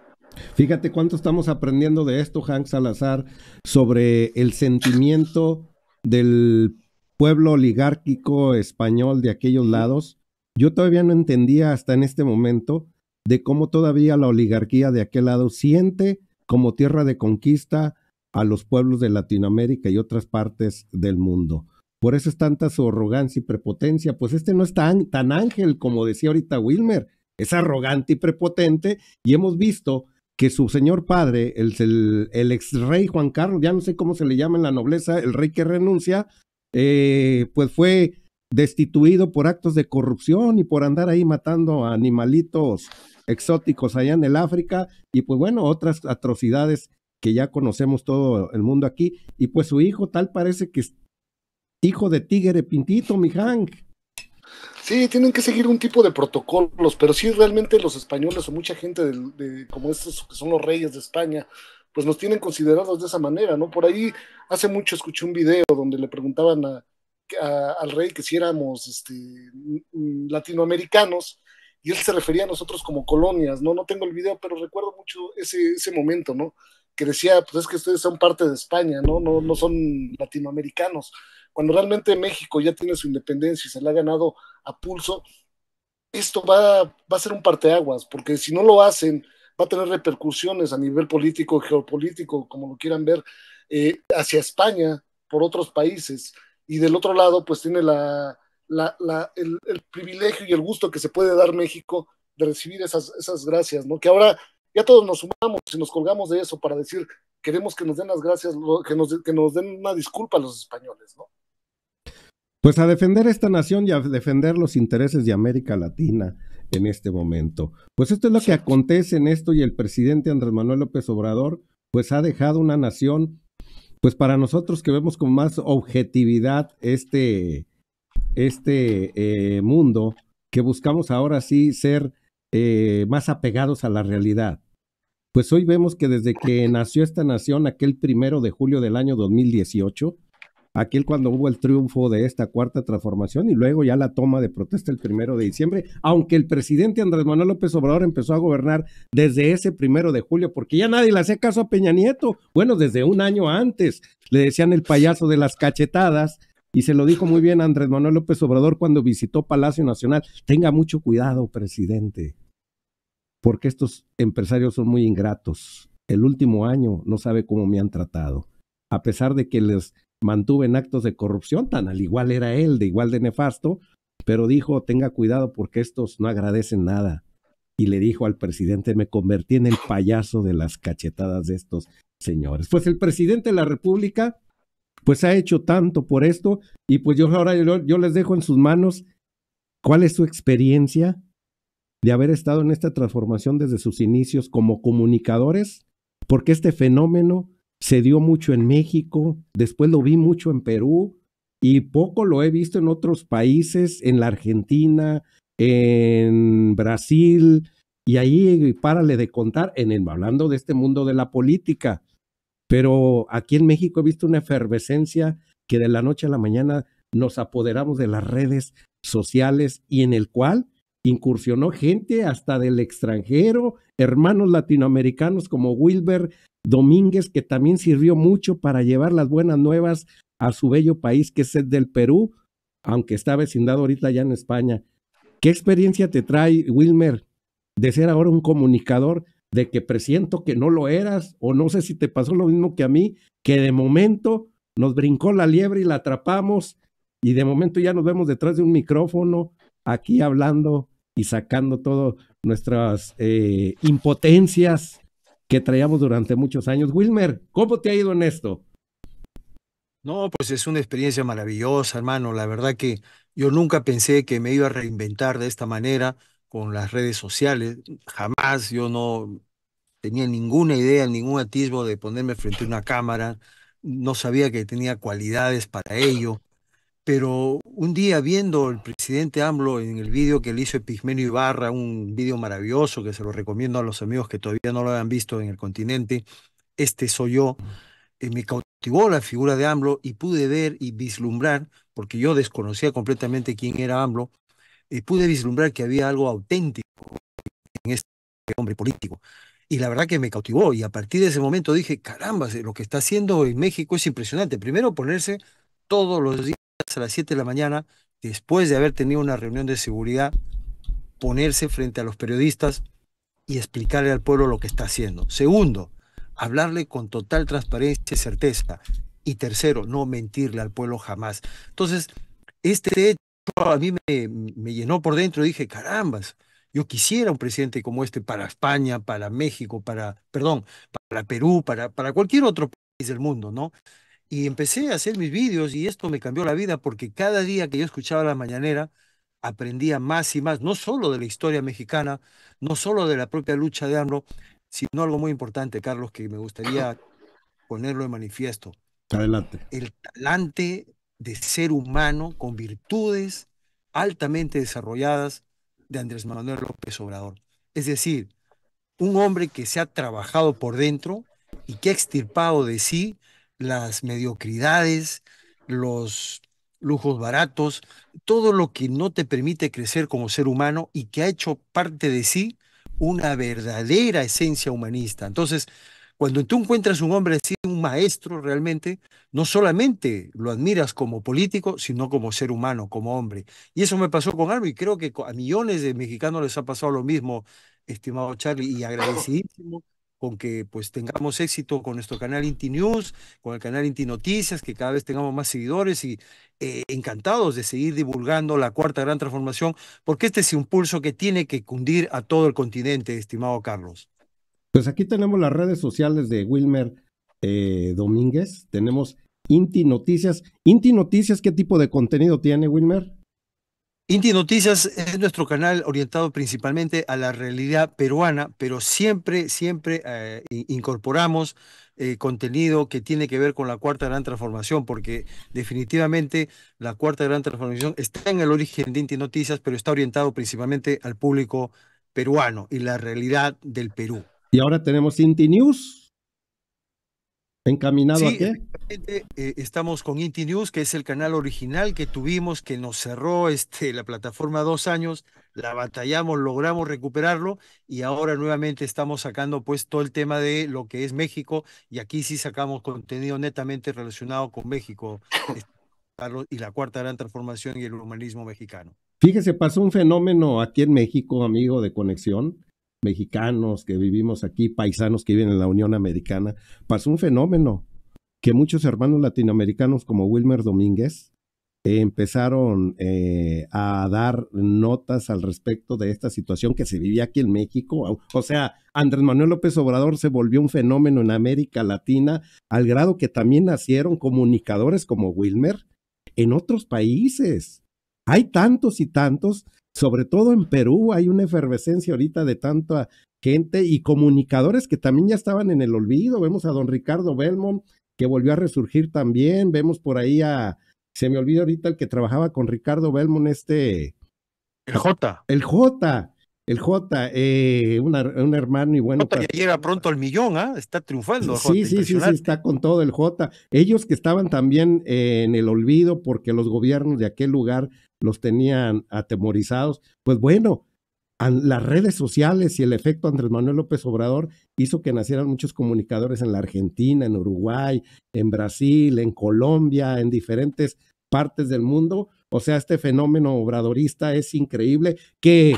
Fíjate cuánto estamos aprendiendo de esto, Hank Salazar, sobre el sentimiento del pueblo oligárquico español de aquellos lados, yo todavía no entendía hasta en este momento de cómo todavía la oligarquía de aquel lado siente como tierra de conquista a los pueblos de Latinoamérica y otras partes del mundo. Por eso es tanta su arrogancia y prepotencia. Pues este no es tan, tan ángel como decía ahorita Wilmer. Es arrogante y prepotente y hemos visto que su señor padre, el, el, el ex rey Juan Carlos, ya no sé cómo se le llama en la nobleza, el rey que renuncia, eh, pues fue destituido por actos de corrupción y por andar ahí matando a animalitos exóticos allá en el África y pues bueno, otras atrocidades que ya conocemos todo el mundo aquí. Y pues su hijo tal parece que es hijo de tigre pintito, mi Hank. Sí, tienen que seguir un tipo de protocolos, pero sí realmente los españoles o mucha gente de, como estos que son los reyes de España pues nos tienen considerados de esa manera, ¿no? Por ahí hace mucho escuché un video donde le preguntaban al rey que si éramos este, mm, latinoamericanos y él se refería a nosotros como colonias, ¿no? No tengo el video, pero recuerdo mucho ese, momento, ¿no? Que decía, pues es que ustedes son parte de España, ¿no? No, son latinoamericanos. Cuando realmente México ya tiene su independencia y se la ha ganado a pulso, esto va, va a ser un parteaguas, porque si no lo hacen va a tener repercusiones a nivel político, geopolítico, como lo quieran ver, eh, hacia España, por otros países. Y del otro lado, pues tiene el, privilegio y el gusto que se puede dar México de recibir esas, gracias, ¿no? Que ahora ya todos nos sumamos y nos colgamos de eso para decir, queremos que nos den las gracias, que nos, que nos den una disculpa a los españoles, ¿no? Pues a defender esta nación y a defender los intereses de América Latina en este momento. Pues esto es lo que acontece en esto y el presidente Andrés Manuel López Obrador pues ha dejado una nación, pues para nosotros que vemos con más objetividad este, este eh, mundo, que buscamos ahora sí ser eh, más apegados a la realidad. Pues hoy vemos que desde que nació esta nación, aquel primero de julio del año 2018, aquel cuando hubo el triunfo de esta cuarta transformación y luego ya la toma de protesta el primero de diciembre, aunque el presidente Andrés Manuel López Obrador empezó a gobernar desde ese primero de julio, porque ya nadie le hacía caso a Peña Nieto, bueno, desde un año antes le decían el payaso de las cachetadas. Y se lo dijo muy bien Andrés Manuel López Obrador cuando visitó Palacio Nacional. Tenga mucho cuidado, presidente, porque estos empresarios son muy ingratos. El último año no sabe cómo me han tratado. A pesar de que les, mantuve en actos de corrupción, tan al igual era él, de igual de nefasto, pero dijo, tenga cuidado porque estos no agradecen nada. Y le dijo al presidente, me convertí en el payaso de las cachetadas de estos señores. Pues el presidente de la República, pues ha hecho tanto por esto, y pues yo ahora yo les dejo en sus manos cuál es su experiencia de haber estado en esta transformación desde sus inicios como comunicadores, porque este fenómeno se dio mucho en México, después lo vi mucho en Perú y poco lo he visto en otros países, en la Argentina, en Brasil, y ahí párale de contar, en el, hablando de este mundo de la política. Pero aquí en México he visto una efervescencia que de la noche a la mañana nos apoderamos de las redes sociales y en el cual incursionó gente hasta del extranjero, hermanos latinoamericanos como Wilber Domínguez, que también sirvió mucho para llevar las buenas nuevas a su bello país, que es el del Perú, aunque está vecindado ahorita ya en España. ¿Qué experiencia te trae, Wilmer, de ser ahora un comunicador, de que presiento que no lo eras, o no sé si te pasó lo mismo que a mí, que de momento nos brincó la liebre y la atrapamos, y de momento ya nos vemos detrás de un micrófono, aquí hablando y sacando todas nuestras eh, impotencias que traíamos durante muchos años. Wilmer, ¿cómo te ha ido en esto? No, pues es una experiencia maravillosa, hermano. La verdad que yo nunca pensé que me iba a reinventar de esta manera con las redes sociales. Jamás yo no tenía ninguna idea, ningún atisbo de ponerme frente a una cámara. No sabía que tenía cualidades para ello pero un día viendo el presidente AMLO en el vídeo que le hizo Epigmenio Ibarra, un vídeo maravilloso que se lo recomiendo a los amigos que todavía no lo hayan visto en el continente, este soy yo, eh, me cautivó la figura de AMLO y pude ver y vislumbrar, porque yo desconocía completamente quién era AMLO, y eh, pude vislumbrar que había algo auténtico en este hombre político. Y la verdad que me cautivó y a partir de ese momento dije, caramba, lo que está haciendo en México es impresionante. Primero ponerse todos los días a las 7 de la mañana, después de haber tenido una reunión de seguridad, ponerse frente a los periodistas y explicarle al pueblo lo que está haciendo. Segundo, hablarle con total transparencia y certeza. Y tercero, no mentirle al pueblo jamás. Entonces, este hecho a mí me, me llenó por dentro. Dije, carambas, yo quisiera un presidente como este para España, para México, para, perdón, para Perú, para, para cualquier otro país del mundo, ¿no? y empecé a hacer mis vídeos y esto me cambió la vida porque cada día que yo escuchaba la mañanera aprendía más y más, no solo de la historia mexicana, no solo de la propia lucha de AMLO, sino algo muy importante, Carlos, que me gustaría ponerlo en manifiesto. Adelante. El talante de ser humano con virtudes altamente desarrolladas de Andrés Manuel López Obrador. Es decir, un hombre que se ha trabajado por dentro y que ha extirpado de sí las mediocridades, los lujos baratos, todo lo que no te permite crecer como ser humano y que ha hecho parte de sí una verdadera esencia humanista. Entonces, cuando tú encuentras un hombre así, un maestro realmente, no solamente lo admiras como político, sino como ser humano, como hombre. Y eso me pasó con algo y creo que a millones de mexicanos les ha pasado lo mismo, estimado Charlie, y agradecidísimo con que pues tengamos éxito con nuestro canal Inti News, con el canal Inti Noticias, que cada vez tengamos más seguidores y eh, encantados de seguir divulgando la cuarta gran transformación, porque este es un pulso que tiene que cundir a todo el continente, estimado Carlos. Pues aquí tenemos las redes sociales de Wilmer eh, Domínguez, tenemos Inti Noticias. Inti Noticias, ¿qué tipo de contenido tiene Wilmer? Inti Noticias es nuestro canal orientado principalmente a la realidad peruana, pero siempre, siempre eh, incorporamos eh, contenido que tiene que ver con la cuarta gran transformación, porque definitivamente la cuarta gran transformación está en el origen de Inti Noticias, pero está orientado principalmente al público peruano y la realidad del Perú. Y ahora tenemos Inti News, ¿Encaminado a qué? Eh, estamos con Inti News, que es el canal original que tuvimos, que nos cerró este, la plataforma dos años, la batallamos, logramos recuperarlo y ahora nuevamente estamos sacando pues todo el tema de lo que es México y aquí sí sacamos contenido netamente relacionado con México este, y la cuarta gran transformación y el humanismo mexicano. Fíjese, pasó un fenómeno aquí en México, amigo de conexión, mexicanos que vivimos aquí, paisanos que viven en la Unión Americana, pasó un fenómeno que muchos hermanos latinoamericanos como Wilmer Domínguez empezaron eh, a dar notas al respecto de esta situación que se vivía aquí en México. O sea, Andrés Manuel López Obrador se volvió un fenómeno en América Latina al grado que también nacieron comunicadores como Wilmer en otros países. Hay tantos y tantos sobre todo en Perú hay una efervescencia ahorita de tanta gente y comunicadores que también ya estaban en el olvido. Vemos a don Ricardo Belmont, que volvió a resurgir también. Vemos por ahí a, se me olvida ahorita el que trabajaba con Ricardo Belmont, este... El J. El J. El J, eh, un hermano y bueno. Jota pues ya llega pronto al millón, ¿ah? Está triunfando. Sí, sí, sí, sí, está con todo el J. Ellos que estaban también eh, en el olvido porque los gobiernos de aquel lugar los tenían atemorizados. Pues bueno, las redes sociales y el efecto Andrés Manuel López Obrador hizo que nacieran muchos comunicadores en la Argentina, en Uruguay, en Brasil, en Colombia, en diferentes partes del mundo. O sea, este fenómeno obradorista es increíble que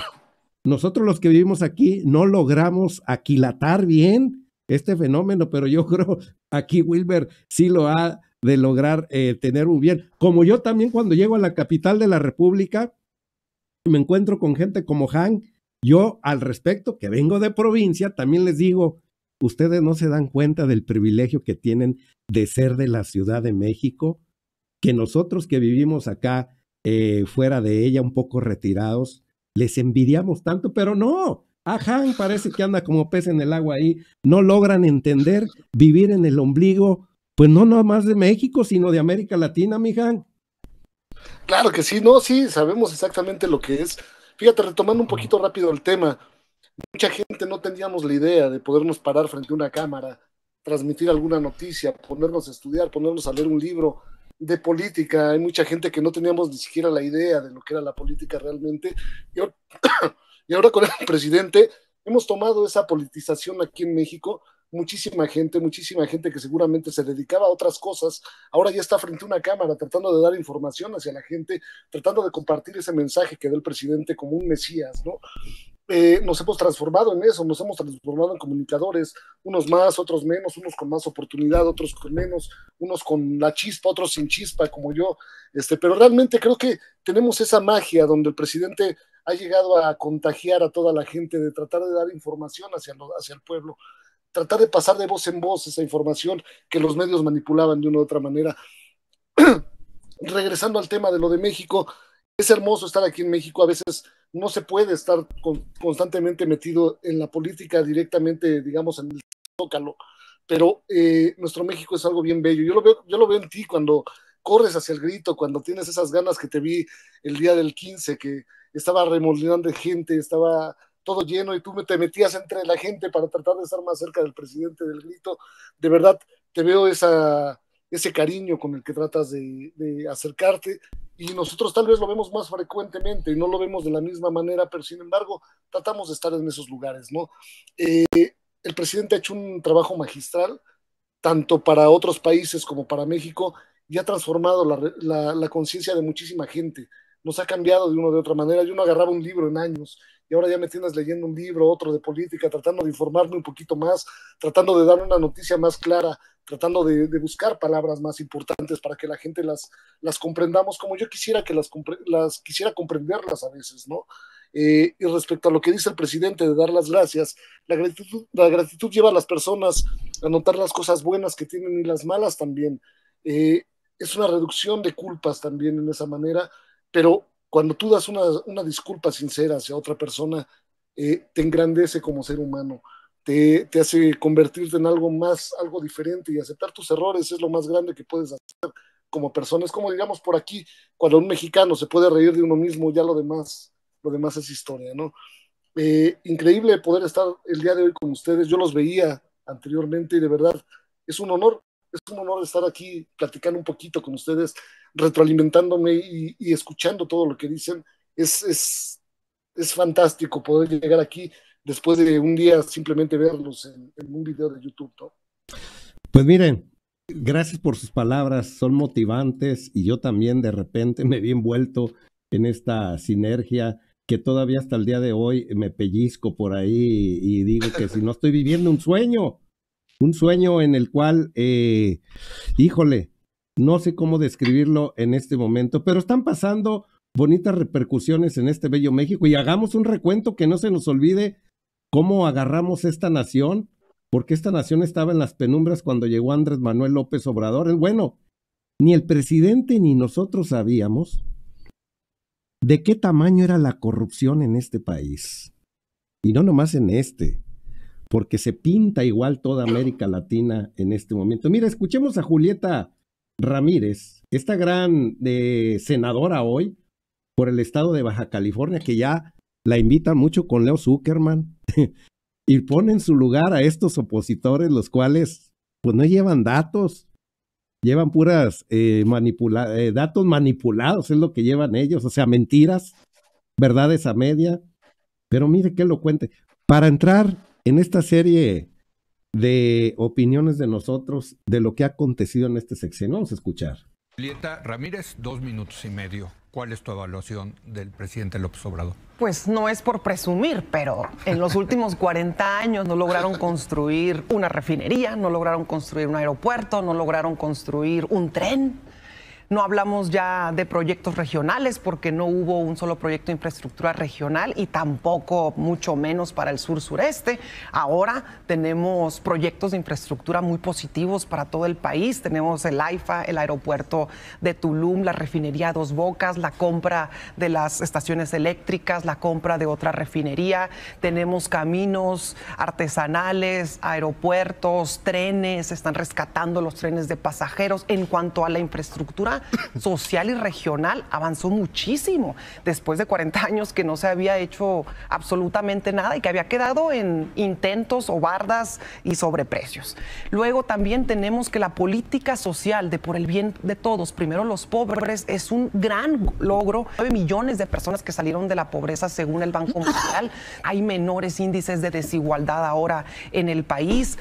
nosotros los que vivimos aquí no logramos aquilatar bien este fenómeno, pero yo creo aquí Wilber sí lo ha de lograr eh, tener un bien. Como yo también cuando llego a la capital de la República, me encuentro con gente como Han, yo al respecto, que vengo de provincia, también les digo, ustedes no se dan cuenta del privilegio que tienen de ser de la Ciudad de México, que nosotros que vivimos acá, eh, fuera de ella, un poco retirados, les envidiamos tanto, pero no, a Han parece que anda como pez en el agua ahí, no logran entender vivir en el ombligo pues no nada más de México, sino de América Latina, mija. Claro que sí, no, sí, sabemos exactamente lo que es. Fíjate, retomando un poquito rápido el tema, mucha gente no teníamos la idea de podernos parar frente a una cámara, transmitir alguna noticia, ponernos a estudiar, ponernos a leer un libro de política. Hay mucha gente que no teníamos ni siquiera la idea de lo que era la política realmente. y ahora con el presidente hemos tomado esa politización aquí en México muchísima gente, muchísima gente que seguramente se dedicaba a otras cosas, ahora ya está frente a una cámara tratando de dar información hacia la gente, tratando de compartir ese mensaje que da el presidente como un mesías, ¿no? Eh, nos hemos transformado en eso, nos hemos transformado en comunicadores, unos más, otros menos, unos con más oportunidad, otros con menos, unos con la chispa, otros sin chispa, como yo. Este, pero realmente creo que tenemos esa magia donde el presidente ha llegado a contagiar a toda la gente de tratar de dar información hacia el pueblo tratar de pasar de voz en voz esa información que los medios manipulaban de una u otra manera. Regresando al tema de lo de México, es hermoso estar aquí en México, a veces no se puede estar constantemente metido en la política directamente, digamos, en el zócalo, pero eh, nuestro México es algo bien bello. Yo lo veo, yo lo veo en ti cuando corres hacia el grito, cuando tienes esas ganas que te vi el día del 15, que estaba remolinando gente, estaba todo lleno y tú te metías entre la gente para tratar de estar más cerca del presidente del grito. De verdad, te veo esa, ese cariño con el que tratas de, acercarte y nosotros tal vez lo vemos más frecuentemente y no lo vemos de la misma manera, pero sin embargo tratamos de estar en esos lugares, ¿no? Eh, el presidente ha hecho un trabajo magistral, tanto para otros países como para México, y ha transformado la, la, la conciencia de muchísima gente. Nos ha cambiado de una o de otra manera. Yo no agarraba un libro en años y ahora ya me tienes leyendo un libro, otro de política, tratando de informarme un poquito más, tratando de dar una noticia más clara, tratando de, buscar palabras más importantes para que la gente las, las comprendamos como yo quisiera que las, las quisiera comprenderlas a veces, ¿no? Eh, y respecto a lo que dice el presidente de dar las gracias, la gratitud, la gratitud lleva a las personas a notar las cosas buenas que tienen y las malas también. Eh, es una reducción de culpas también en esa manera, pero cuando tú das una, una disculpa sincera hacia otra persona, eh, te engrandece como ser humano, te, te, hace convertirte en algo más, algo diferente y aceptar tus errores es lo más grande que puedes hacer como persona. Es como digamos por aquí, cuando un mexicano se puede reír de uno mismo, ya lo demás, lo demás es historia, ¿no? Eh, increíble poder estar el día de hoy con ustedes. Yo los veía anteriormente y de verdad es un honor es un honor estar aquí platicando un poquito con ustedes, retroalimentándome y, escuchando todo lo que dicen. Es, es, fantástico poder llegar aquí después de un día simplemente verlos en, un video de YouTube. Pues miren, gracias por sus palabras, son motivantes y yo también de repente me vi envuelto en esta sinergia que todavía hasta el día de hoy me pellizco por ahí y digo que si no estoy viviendo un sueño, un sueño en el cual, eh, híjole, no sé cómo describirlo en este momento, pero están pasando bonitas repercusiones en este bello México y hagamos un recuento que no se nos olvide cómo agarramos esta nación, porque esta nación estaba en las penumbras cuando llegó Andrés Manuel López Obrador. Bueno, ni el presidente ni nosotros sabíamos de qué tamaño era la corrupción en este país. Y no nomás en este, porque se pinta igual toda América Latina en este momento. Mira, escuchemos a Julieta Ramírez, esta gran eh, senadora hoy por el estado de Baja California, que ya la invitan mucho con Leo Zuckerman y pone en su lugar a estos opositores, los cuales pues no llevan datos, llevan puras eh, eh, datos manipulados, es lo que llevan ellos, o sea, mentiras, verdades a media. Pero mire qué lo cuente. Para entrar en esta serie de opiniones de nosotros de lo que ha acontecido en este sección Vamos a escuchar. Julieta Ramírez, dos minutos y medio. ¿Cuál es tu evaluación del presidente López Obrador? Pues no es por presumir, pero en los últimos 40 años no lograron construir una refinería, no lograron construir un aeropuerto, no lograron construir un tren. No hablamos ya de proyectos regionales porque no hubo un solo proyecto de infraestructura regional y tampoco mucho menos para el sur-sureste. Ahora tenemos proyectos de infraestructura muy positivos para todo el país. Tenemos el AIFA, el aeropuerto de Tulum, la refinería Dos Bocas, la compra de las estaciones eléctricas, la compra de otra refinería. Tenemos caminos artesanales, aeropuertos, trenes, están rescatando los trenes de pasajeros. En cuanto a la infraestructura, social y regional avanzó muchísimo después de 40 años que no se había hecho absolutamente nada y que había quedado en intentos o bardas y sobreprecios. Luego también tenemos que la política social de por el bien de todos, primero los pobres, es un gran logro. 9 millones de personas que salieron de la pobreza según el Banco Mundial. Hay menores índices de desigualdad ahora en el país.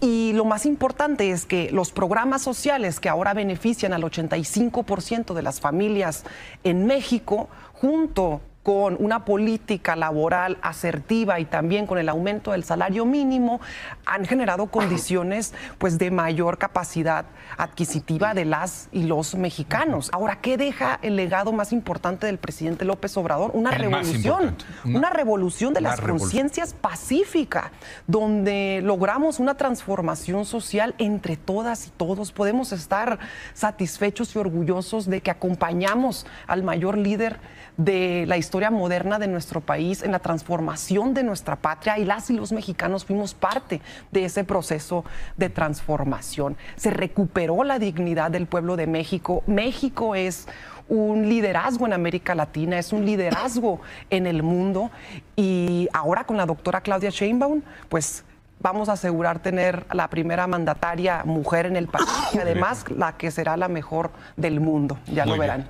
Y lo más importante es que los programas sociales que ahora benefician al 85 ciento de las familias en México junto con una política laboral asertiva y también con el aumento del salario mínimo han generado condiciones pues de mayor capacidad adquisitiva de las y los mexicanos. Ahora, ¿qué deja el legado más importante del presidente López Obrador? Una revolución, una, una, revolución de las conciencias pacífica, donde logramos una transformación social entre todas y todos. Podemos estar satisfechos y orgullosos de que acompañamos al mayor líder de la historia moderna de nuestro país, en la transformación de nuestra patria y las y los mexicanos fuimos parte de ese proceso de transformación. Se recuperó la dignidad del pueblo de México. México es un liderazgo en América Latina, es un liderazgo en el mundo y ahora con la doctora Claudia Sheinbaum, pues vamos a asegurar tener la primera mandataria mujer en el país y además la que será la mejor del mundo. Ya lo verán.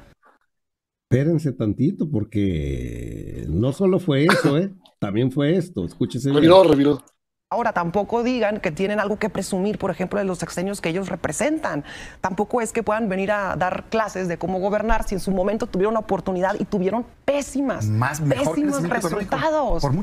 Espérense tantito, porque no solo fue eso, ¿eh? También fue esto. Escúchese. Reviró, reviró. Ahora, tampoco digan que tienen algo que presumir, por ejemplo, de los sexenios que ellos representan. Tampoco es que puedan venir a dar clases de cómo gobernar si en su momento tuvieron oportunidad y tuvieron pésimas, Más pésimos resultados.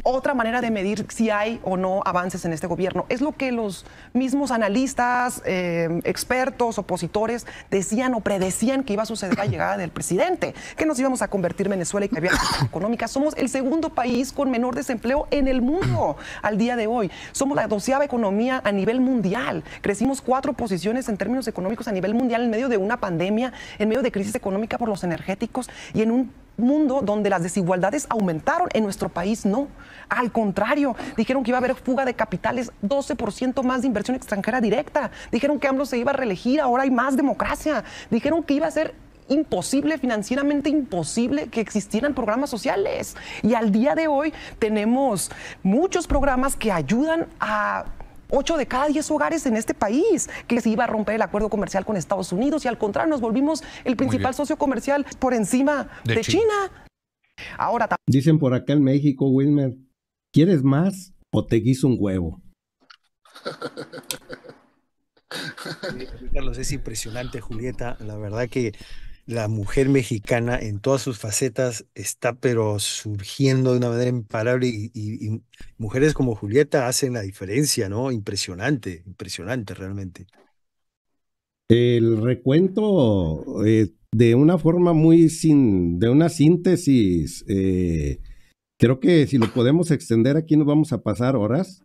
Otra manera de medir si hay o no avances en este gobierno es lo que los mismos analistas, eh, expertos, opositores decían o predecían que iba a suceder la llegada del presidente, que nos íbamos a convertir Venezuela y que había crisis económica. Somos el segundo país con menor desempleo en el mundo al día de hoy. Somos la doceava economía a nivel mundial. Crecimos cuatro posiciones en términos económicos a nivel mundial en medio de una pandemia, en medio de crisis económica por los energéticos y en un mundo donde las desigualdades aumentaron, en nuestro país no. Al contrario, dijeron que iba a haber fuga de capitales, 12% más de inversión extranjera directa. Dijeron que AMLO se iba a reelegir, ahora hay más democracia. Dijeron que iba a ser imposible, financieramente imposible que existieran programas sociales. Y al día de hoy tenemos muchos programas que ayudan a 8 de cada 10 hogares en este país que se iba a romper el acuerdo comercial con Estados Unidos y al contrario nos volvimos el principal socio comercial por encima de, China. Ahora dicen por acá en México, Wilmer, ¿quieres más o te guiso un huevo? Carlos, es impresionante, Julieta. La verdad que la mujer mexicana en todas sus facetas está pero surgiendo de una manera imparable y, mujeres como Julieta hacen la diferencia, ¿no? Impresionante, impresionante realmente. El recuento eh, de una forma muy sin, de una síntesis, eh, creo que si lo podemos extender aquí nos vamos a pasar horas.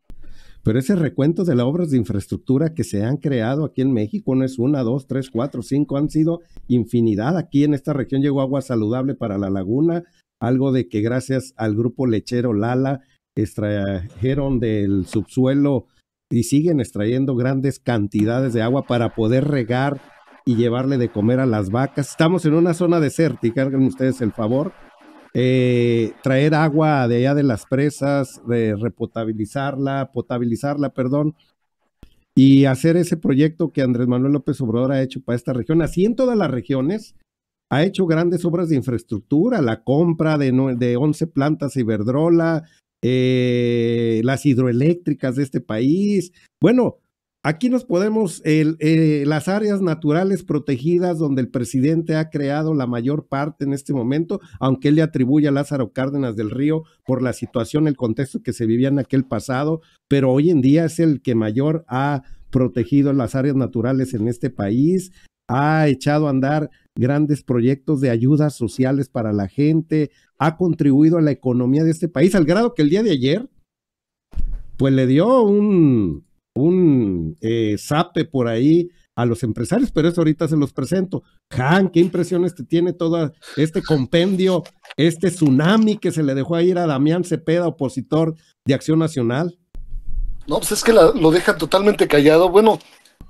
Pero ese recuento de las obras de infraestructura que se han creado aquí en México no es una, dos, tres, cuatro, cinco, han sido infinidad. Aquí en esta región llegó agua saludable para la laguna, algo de que gracias al grupo lechero Lala extrajeron del subsuelo y siguen extrayendo grandes cantidades de agua para poder regar y llevarle de comer a las vacas. Estamos en una zona desértica, hagan ustedes el favor, eh, traer agua de allá de las presas, repotabilizarla, potabilizarla, perdón, y hacer ese proyecto que Andrés Manuel López Obrador ha hecho para esta región, así en todas las regiones, ha hecho grandes obras de infraestructura, la compra de, de 11 plantas Iberdrola, eh, las hidroeléctricas de este país. Bueno, Aquí nos podemos, eh, las áreas naturales protegidas donde el presidente ha creado la mayor parte en este momento, aunque él le atribuye a Lázaro Cárdenas del Río por la situación, el contexto que se vivía en aquel pasado, pero hoy en día es el que mayor ha protegido las áreas naturales en este país, ha echado a andar grandes proyectos de ayudas sociales para la gente, ha contribuido a la economía de este país, al grado que el día de ayer, pues le dio un un sape eh, por ahí a los empresarios, pero eso ahorita se los presento. Han, qué impresiones te tiene todo este compendio, este tsunami que se le dejó a ir a Damián Cepeda, opositor de Acción Nacional. No, pues es que lo deja totalmente callado. Bueno,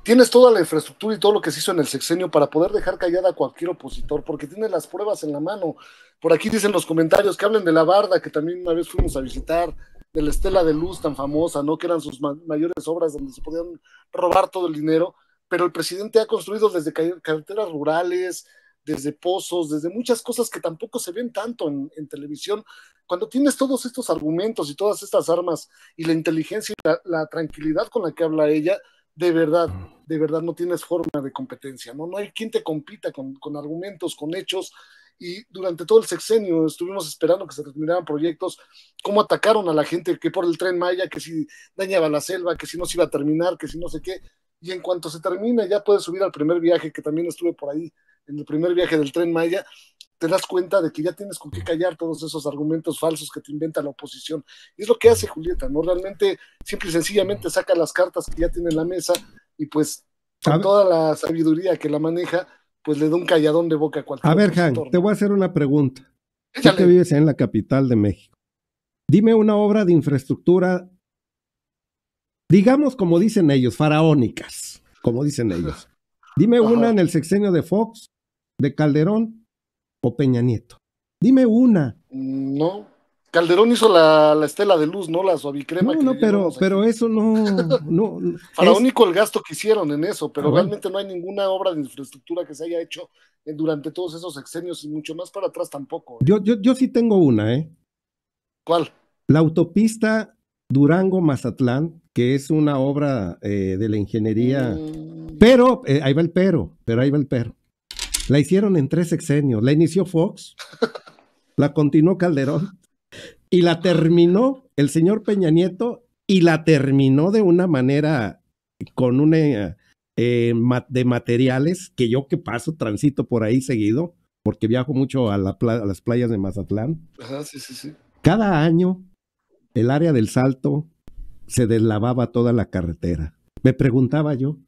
tienes toda la infraestructura y todo lo que se hizo en el sexenio para poder dejar callada a cualquier opositor, porque tiene las pruebas en la mano. Por aquí dicen los comentarios que hablen de la barda, que también una vez fuimos a visitar, de la estela de luz tan famosa, ¿no? Que eran sus mayores obras donde se podían robar todo el dinero, pero el presidente ha construido desde carreteras rurales, desde pozos, desde muchas cosas que tampoco se ven tanto en, televisión. Cuando tienes todos estos argumentos y todas estas armas y la inteligencia y la, tranquilidad con la que habla ella, de verdad, de verdad no tienes forma de competencia, ¿no? No hay quien te compita con, con argumentos, con hechos y durante todo el sexenio estuvimos esperando que se terminaran proyectos, cómo atacaron a la gente, que por el tren Maya, que si dañaba la selva, que si no se iba a terminar, que si no sé qué, y en cuanto se termina ya puedes subir al primer viaje, que también estuve por ahí, en el primer viaje del tren Maya, te das cuenta de que ya tienes con qué callar todos esos argumentos falsos que te inventa la oposición. Y es lo que hace Julieta, ¿no? Realmente, simple y sencillamente saca las cartas que ya tiene en la mesa y pues con toda la sabiduría que la maneja, pues le doy un calladón de boca a cualquier A ver, Han, te voy a hacer una pregunta. Tú que vives en la capital de México. Dime una obra de infraestructura, digamos como dicen ellos, faraónicas, como dicen ellos. Dime una en el sexenio de Fox, de Calderón o Peña Nieto. Dime una. No, Calderón hizo la, estela de luz, ¿no? La suavicrema. No, no, pero, pero eso no. no único es... el gasto que hicieron en eso, pero ah, realmente no hay ninguna obra de infraestructura que se haya hecho eh, durante todos esos exenios y mucho más para atrás tampoco. ¿eh? Yo, yo, yo sí tengo una, ¿eh? ¿Cuál? La autopista Durango-Mazatlán, que es una obra eh, de la ingeniería. Mm. Pero, ahí va el pero, pero ahí va el pero. La hicieron en tres sexenios. La inició Fox, la continuó Calderón y la terminó el señor Peña Nieto y la terminó de una manera con una eh, de materiales que yo que paso, transito por ahí seguido, porque viajo mucho a, las playas de Mazatlán. Cada año el área del Salto se deslavaba toda la carretera. Me preguntaba yo,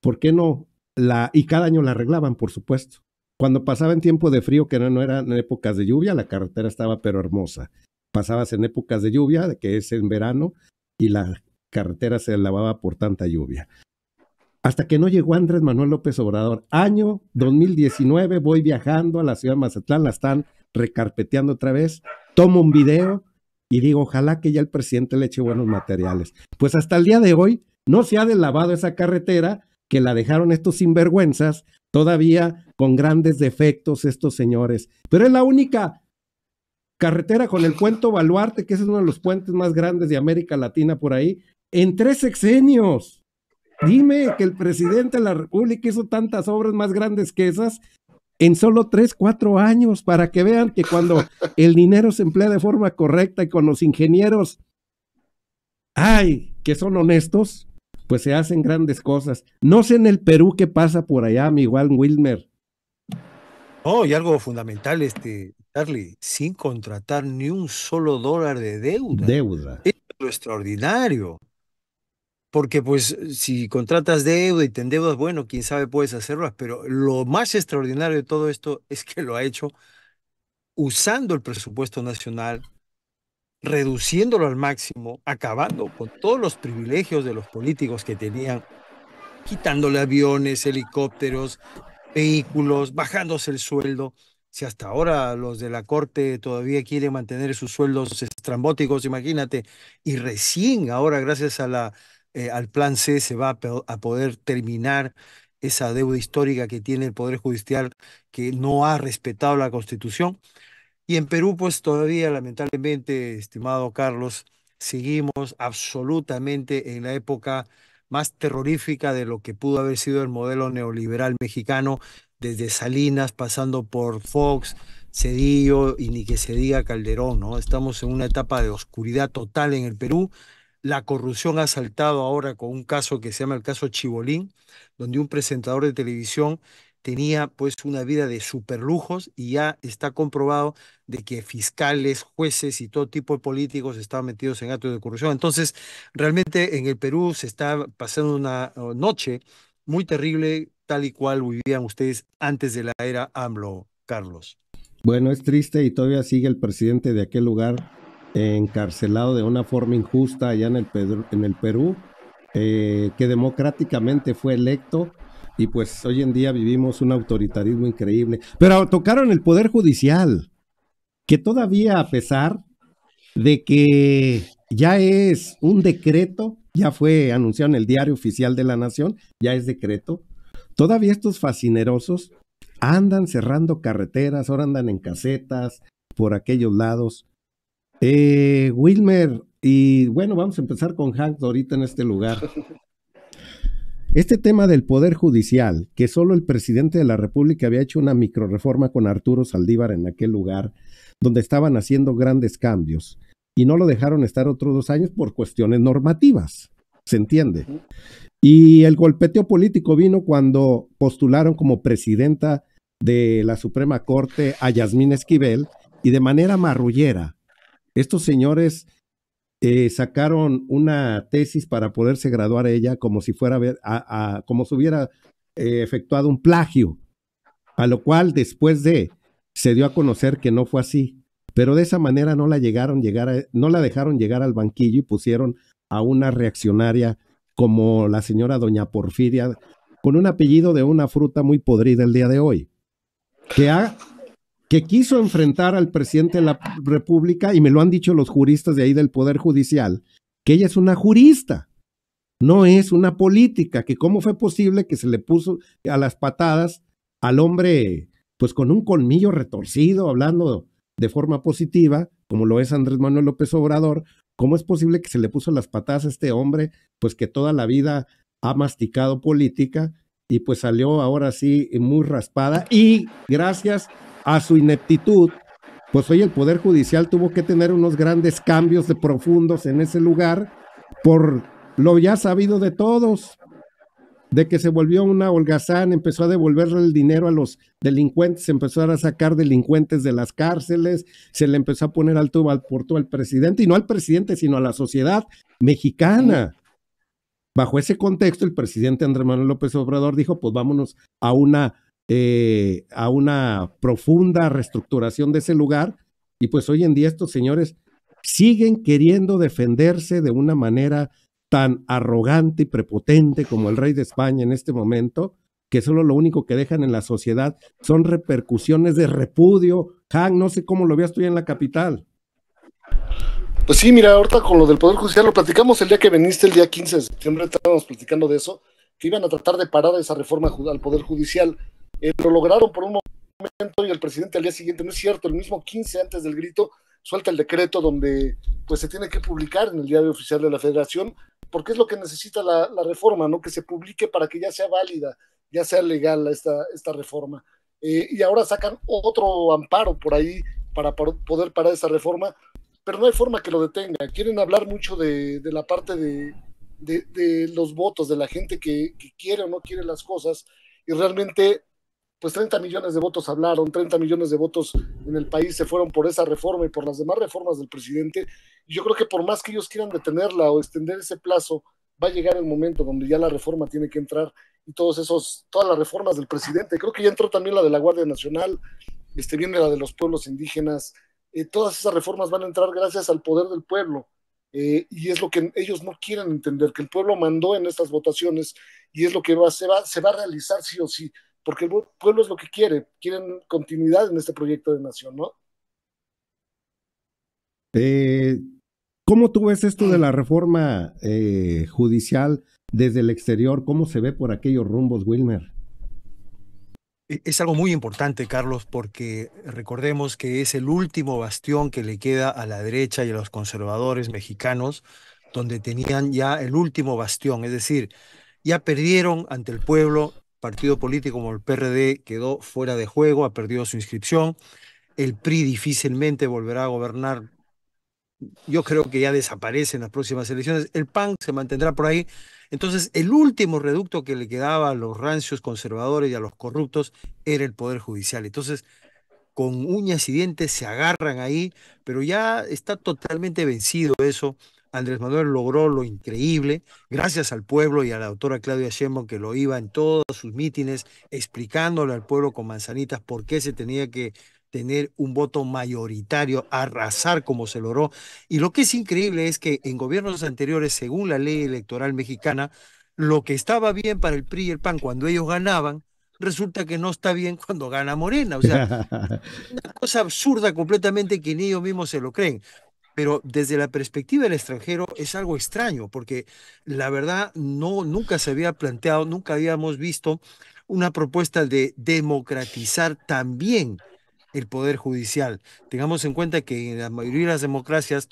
¿por qué no la y cada año la arreglaban, por supuesto? Cuando pasaba en tiempo de frío, que no, no eran épocas de lluvia, la carretera estaba pero hermosa pasabas en épocas de lluvia, que es en verano, y la carretera se lavaba por tanta lluvia. Hasta que no llegó Andrés Manuel López Obrador. Año 2019, voy viajando a la ciudad de Mazatlán, la están recarpeteando otra vez, tomo un video y digo, ojalá que ya el presidente le eche buenos materiales. Pues hasta el día de hoy no se ha deslavado esa carretera que la dejaron estos sinvergüenzas, todavía con grandes defectos estos señores. Pero es la única carretera con el puente Baluarte, que es uno de los puentes más grandes de América Latina por ahí, en tres sexenios. Dime que el presidente de la República hizo tantas obras más grandes que esas en solo tres, cuatro años, para que vean que cuando el dinero se emplea de forma correcta y con los ingenieros, ay, que son honestos, pues se hacen grandes cosas. No sé en el Perú qué pasa por allá, mi igual Wilmer, Oh, y algo fundamental, este, Charlie, sin contratar ni un solo dólar de deuda. Deuda. Es lo extraordinario. Porque pues si contratas deuda y te endeudas, bueno, quién sabe puedes hacerlas, pero lo más extraordinario de todo esto es que lo ha hecho usando el presupuesto nacional, reduciéndolo al máximo, acabando con todos los privilegios de los políticos que tenían, quitándole aviones, helicópteros, vehículos, bajándose el sueldo. Si hasta ahora los de la Corte todavía quieren mantener sus sueldos estrambóticos, imagínate, y recién ahora, gracias eh, al plan C, se va a poder terminar esa deuda histórica que tiene el Poder Judicial que no ha respetado la Constitución. Y en Perú, pues todavía, lamentablemente, estimado Carlos, seguimos absolutamente en la época más terrorífica de lo que pudo haber sido el modelo neoliberal mexicano, desde Salinas, pasando por Fox, Cedillo y ni que se diga Calderón, ¿no? Estamos en una etapa de oscuridad total en el Perú. La corrupción ha saltado ahora con un caso que se llama el caso Chibolín, donde un presentador de televisión tenía pues una vida de superlujos y ya está comprobado de que fiscales, jueces y todo tipo de políticos estaban metidos en actos de corrupción. Entonces, realmente en el Perú se está pasando una oh, noche muy terrible, tal y cual vivían ustedes antes de la era AMLO, Carlos. Bueno, es triste y todavía sigue el presidente de aquel lugar encarcelado de una forma injusta allá en el, en el Perú, eh, que democráticamente fue electo y pues hoy en día vivimos un autoritarismo increíble. Pero tocaron el Poder Judicial, que todavía a pesar de que ya es un decreto, ya fue anunciado en el Diario Oficial de la Nación, ya es decreto, todavía estos fascinerosos andan cerrando carreteras, ahora andan en casetas por aquellos lados. Eh, Wilmer, y bueno, vamos a empezar con Hank ahorita en este lugar. Este tema del Poder Judicial, que solo el presidente de la República había hecho una microreforma con Arturo Saldívar en aquel lugar, donde estaban haciendo grandes cambios, y no lo dejaron estar otros dos años por cuestiones normativas, ¿se entiende? Y el golpeteo político vino cuando postularon como presidenta de la Suprema Corte a Yasmín Esquivel, y de manera marrullera, estos señores eh, sacaron una tesis para poderse graduar ella como si fuera a, a, como si hubiera eh, efectuado un plagio, a lo cual después de se dio a conocer que no fue así, pero de esa manera no la llegaron llegar no la dejaron llegar al banquillo y pusieron a una reaccionaria como la señora doña Porfiria con un apellido de una fruta muy podrida el día de hoy, que ha que quiso enfrentar al presidente de la República, y me lo han dicho los juristas de ahí del Poder Judicial, que ella es una jurista, no es una política, que cómo fue posible que se le puso a las patadas al hombre, pues con un colmillo retorcido, hablando de forma positiva, como lo es Andrés Manuel López Obrador, ¿cómo es posible que se le puso las patadas a este hombre, pues que toda la vida ha masticado política y pues salió ahora sí muy raspada y gracias a su ineptitud, pues hoy el Poder Judicial tuvo que tener unos grandes cambios de profundos en ese lugar por lo ya sabido de todos, de que se volvió una holgazán, empezó a devolverle el dinero a los delincuentes, empezó a sacar delincuentes de las cárceles, se le empezó a poner alto al todo al presidente, y no al presidente, sino a la sociedad mexicana. Bajo ese contexto, el presidente Andrés Manuel López Obrador dijo, pues vámonos a una eh, a una profunda reestructuración de ese lugar. Y pues hoy en día estos señores siguen queriendo defenderse de una manera tan arrogante y prepotente como el rey de España en este momento, que solo lo único que dejan en la sociedad son repercusiones de repudio. Han, no sé cómo lo veas tú en la capital. Pues sí, mira, ahorita con lo del Poder Judicial lo platicamos el día que veniste, el día 15 de septiembre, estábamos platicando de eso, que iban a tratar de parar esa reforma al Poder Judicial eh, lo lograron por un momento y el presidente al día siguiente, no es cierto, el mismo 15 antes del grito, suelta el decreto donde pues se tiene que publicar en el diario oficial de la federación, porque es lo que necesita la, reforma, ¿no? Que se publique para que ya sea válida, ya sea legal esta, esta reforma. Eh, y ahora sacan otro amparo por ahí para, poder parar esta reforma, pero no hay forma que lo detenga. Quieren hablar mucho de, la parte de, los votos, de la gente que quiere o no quiere las cosas, y realmente pues 30 millones de votos hablaron, 30 millones de votos en el país se fueron por esa reforma y por las demás reformas del presidente. Y yo creo que por más que ellos quieran detenerla o extender ese plazo, va a llegar el momento donde ya la reforma tiene que entrar y todos esos, todas las reformas del presidente. Creo que ya entró también la de la Guardia Nacional, este, viene la de los pueblos indígenas. Eh, todas esas reformas van a entrar gracias al poder del pueblo. Eh, y es lo que ellos no quieren entender, que el pueblo mandó en estas votaciones y es lo que va, se, se va a realizar sí o sí porque el pueblo es lo que quiere, quieren continuidad en este proyecto de nación, ¿no? Eh, ¿Cómo tú ves esto de la reforma eh, judicial desde el exterior? ¿Cómo se ve por aquellos rumbos, Wilmer? E-, es algo muy importante, Carlos, porque recordemos que es el último bastión que le queda a la derecha y a los conservadores mexicanos, donde tenían ya el último bastión, es decir, ya perdieron ante el pueblo partido político como el PRD quedó fuera de juego, ha perdido su inscripción. El PRI difícilmente volverá a gobernar. Yo creo que ya desaparece en las próximas elecciones. El PAN se mantendrá por ahí. Entonces, el último reducto que le quedaba a los rancios conservadores y a los corruptos era el Poder Judicial. Entonces, con uñas y dientes se agarran ahí, pero ya está totalmente vencido eso. Andrés Manuel logró lo increíble, gracias al pueblo y a la doctora Claudia Sheinbaum que lo iba en todos sus mítines explicándole al pueblo con manzanitas por qué se tenía que tener un voto mayoritario, arrasar como se logró. Y lo que es increíble es que en gobiernos anteriores, según la ley electoral mexicana, lo que estaba bien para el PRI y el PAN cuando ellos ganaban, resulta que no está bien cuando gana Morena. O sea, una cosa absurda completamente que ni ellos mismos se lo creen pero desde la perspectiva del extranjero es algo extraño, porque la verdad no, nunca se había planteado, nunca habíamos visto una propuesta de democratizar también el poder judicial. Tengamos en cuenta que en la mayoría de las democracias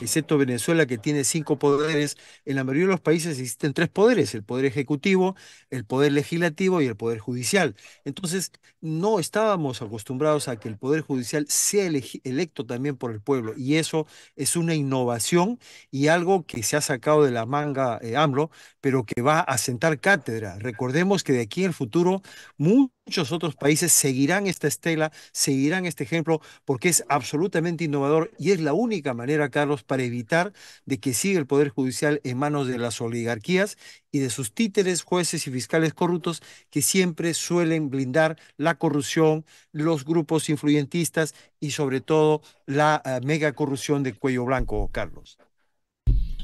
excepto Venezuela que tiene cinco poderes, en la mayoría de los países existen tres poderes, el poder ejecutivo, el poder legislativo y el poder judicial. Entonces, no estábamos acostumbrados a que el poder judicial sea electo también por el pueblo y eso es una innovación y algo que se ha sacado de la manga eh, AMLO pero que va a sentar cátedra. Recordemos que de aquí en el futuro muchos otros países seguirán esta estela, seguirán este ejemplo, porque es absolutamente innovador y es la única manera, Carlos, para evitar de que siga el Poder Judicial en manos de las oligarquías y de sus títeres, jueces y fiscales corruptos que siempre suelen blindar la corrupción, los grupos influyentistas y sobre todo la eh, mega corrupción de cuello blanco, Carlos.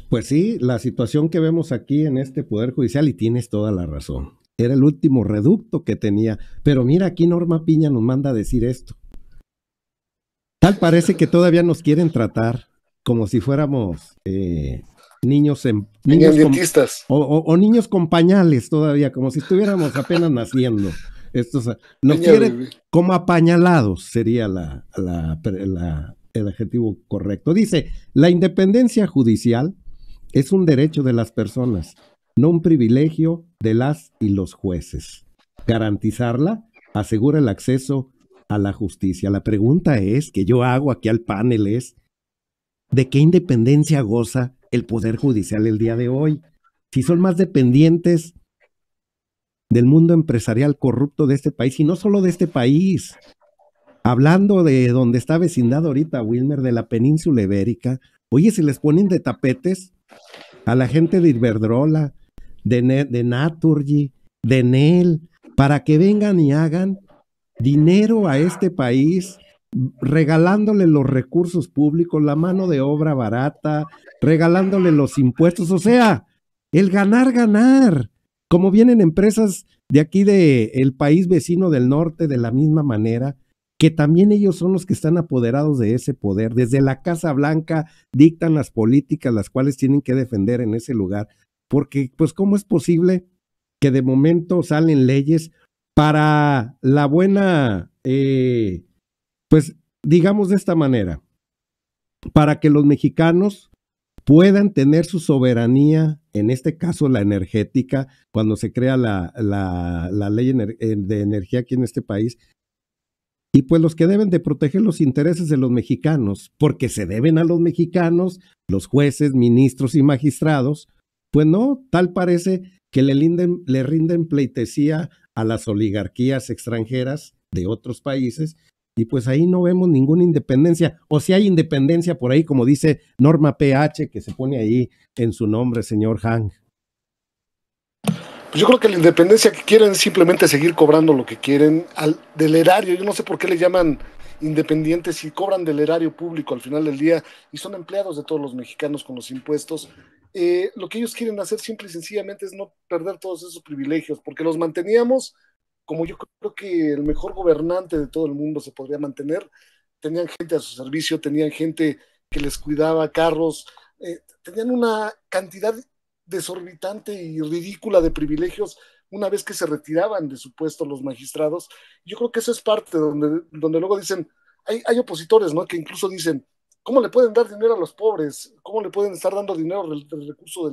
Pues sí, la situación que vemos aquí en este Poder Judicial, y tienes toda la razón, era el último reducto que tenía. Pero mira, aquí Norma Piña nos manda a decir esto. Tal parece que todavía nos quieren tratar como si fuéramos eh, niños en niños con, o, niños con pañales todavía, como si estuviéramos apenas naciendo. Esto, nos quieren como apañalados, sería la, el adjetivo correcto. Dice, la independencia judicial es un derecho de las personas, no un privilegio de las y los jueces. Garantizarla asegura el acceso a la justicia. La pregunta es, que yo hago aquí al panel es, ¿de qué independencia goza el Poder Judicial el día de hoy? Si son más dependientes del mundo empresarial corrupto de este país, y no solo de este país, hablando de donde está vecindado ahorita Wilmer, de la península ibérica, oye, se les ponen de tapetes a la gente de Iberdrola, de, Naturgy, de NEL, para que vengan y hagan dinero a este país regalándole los recursos públicos, la mano de obra barata, regalándole los impuestos, o sea, el ganar, ganar. Como vienen empresas de aquí del país vecino del norte de la misma manera, que también ellos son los que están apoderados de ese poder. Desde la Casa Blanca dictan las políticas las cuales tienen que defender en ese lugar, porque pues ¿cómo es posible que de momento salen leyes para la buena, eh, pues digamos de esta manera, para que los mexicanos puedan tener su soberanía, en este caso la energética, cuando se crea la, la, la ley eh, de energía aquí en este país, y pues los que deben de proteger los intereses de los mexicanos, porque se deben a los mexicanos, los jueces, ministros y magistrados, pues no, tal parece que le, rinden pleitesía a las oligarquías extranjeras de otros países y pues ahí no vemos ninguna independencia, o si hay independencia por ahí, como dice Norma PH, que se pone ahí en su nombre, señor Hang. Pues yo creo que la independencia que quieren es simplemente seguir cobrando lo que quieren al, del erario. Yo no sé por qué le llaman independientes si cobran del erario público al final del día y son empleados de todos los mexicanos con los impuestos. Eh, lo que ellos quieren hacer simple y sencillamente es no perder todos esos privilegios, porque los manteníamos como yo creo que el mejor gobernante de todo el mundo se podría mantener. Tenían gente a su servicio, tenían gente que les cuidaba carros, eh, tenían una cantidad desorbitante y ridícula de privilegios una vez que se retiraban de su puesto los magistrados. Yo creo que eso es parte donde, donde luego dicen, hay, opositores, ¿no? Que incluso dicen, ¿cómo le pueden dar dinero a los pobres? ¿Cómo le pueden estar dando dinero del, recurso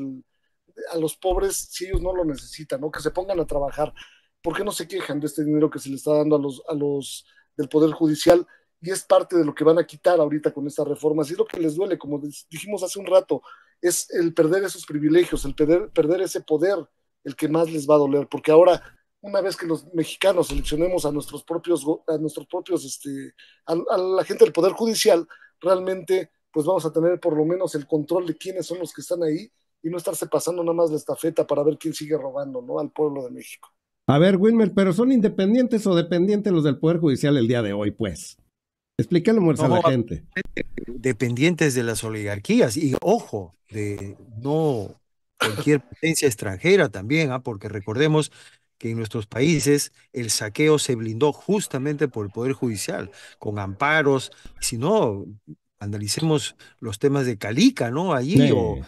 a los pobres si ellos no lo necesitan, ¿no? Que se pongan a trabajar. ¿Por qué no se quejan de este dinero que se le está dando a los, a los del Poder Judicial? Y es parte de lo que van a quitar ahorita con esta reforma. si es lo que les duele, como dijimos hace un rato, es el perder esos privilegios, el perder, perder ese poder, el que más les va a doler, porque ahora, una vez que los mexicanos seleccionemos a nuestros propios, a nuestros propios, este, a, la gente del Poder Judicial, realmente, pues vamos a tener por lo menos el control de quiénes son los que están ahí y no estarse pasando nada más la estafeta para ver quién sigue robando, ¿no? Al pueblo de México. A ver, Wilmer, pero son independientes o dependientes los del Poder Judicial el día de hoy, pues. Explícalo, a la gente. Dependientes de las oligarquías. Y ojo, de no cualquier potencia extranjera también, ¿ah? porque recordemos que en nuestros países el saqueo se blindó justamente por el Poder Judicial, con amparos. Si no, analicemos los temas de Calica, ¿no? Allí, o,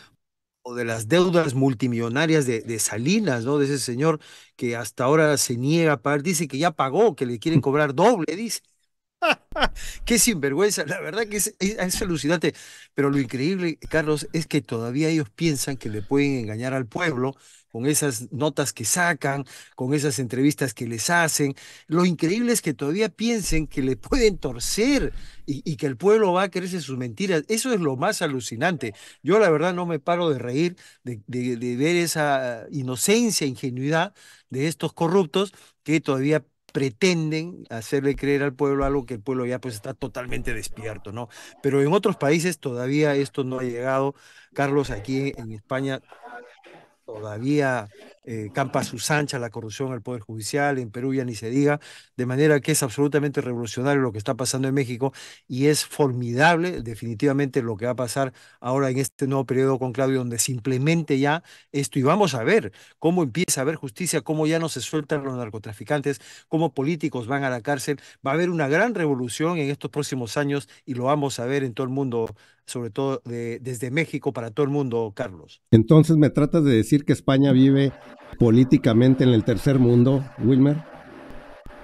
o, de las deudas multimillonarias de, de, Salinas, ¿no? De ese señor que hasta ahora se niega a pagar, dice que ya pagó, que le quieren cobrar doble, dice. Qué sinvergüenza, la verdad que es, es, alucinante. Pero lo increíble, Carlos, es que todavía ellos piensan que le pueden engañar al pueblo con esas notas que sacan, con esas entrevistas que les hacen. Lo increíble es que todavía piensen que le pueden torcer y, que el pueblo va a creerse sus mentiras. Eso es lo más alucinante. Yo la verdad no me paro de reír, de, de ver esa inocencia, ingenuidad de estos corruptos que todavía pretenden hacerle creer al pueblo algo que el pueblo ya pues está totalmente despierto, ¿no? Pero en otros países todavía esto no ha llegado. Carlos, aquí en España todavía eh, campa a sus anchas la corrupción al Poder Judicial, en Perú ya ni se diga, de manera que es absolutamente revolucionario lo que está pasando en México y es formidable definitivamente lo que va a pasar ahora en este nuevo periodo con Claudio, donde simplemente ya esto y vamos a ver cómo empieza a haber justicia, cómo ya no se sueltan los narcotraficantes, cómo políticos van a la cárcel, va a haber una gran revolución en estos próximos años y lo vamos a ver en todo el mundo, sobre todo desde México para todo el mundo, Carlos. Entonces me tratas de decir que España vive políticamente en el tercer mundo, Wilmer?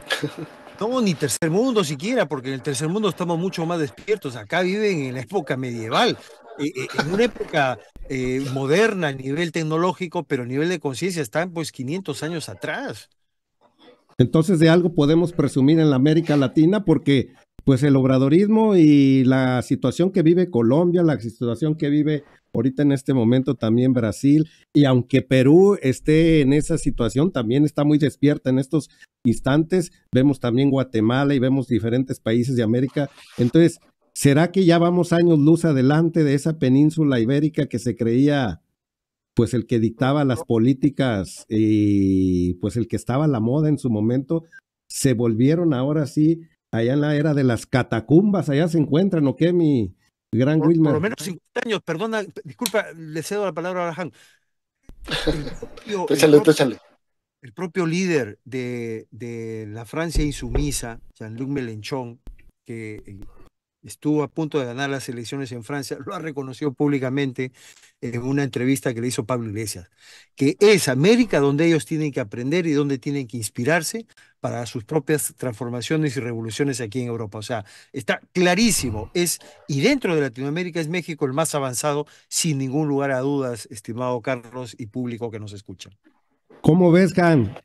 No, ni tercer mundo siquiera, porque en el tercer mundo estamos mucho más despiertos. Acá viven en la época medieval, eh, eh, en una época eh, moderna a nivel tecnológico, pero a nivel de conciencia están pues 500 años atrás. Entonces de algo podemos presumir en la América Latina porque pues el obradorismo y la situación que vive Colombia, la situación que vive ahorita en este momento también Brasil, y aunque Perú esté en esa situación, también está muy despierta en estos instantes, vemos también Guatemala y vemos diferentes países de América. Entonces, ¿será que ya vamos años luz adelante de esa península ibérica que se creía pues el que dictaba las políticas y pues el que estaba a la moda en su momento, se volvieron ahora sí allá en la era de las catacumbas, allá se encuentran, ¿o qué, mi, por, lo menos 50 años, perdona, disculpa, le cedo la palabra a Araján. El, el, propio, líder de, de la Francia insumisa, Jean-Luc Mélenchon, que eh, estuvo a punto de ganar las elecciones en Francia, lo ha reconocido públicamente en una entrevista que le hizo Pablo Iglesias, que es América donde ellos tienen que aprender y donde tienen que inspirarse para sus propias transformaciones y revoluciones aquí en Europa. O sea, está clarísimo, es, y dentro de Latinoamérica es México el más avanzado, sin ningún lugar a dudas, estimado Carlos y público que nos escucha. ¿Cómo ves, Jan?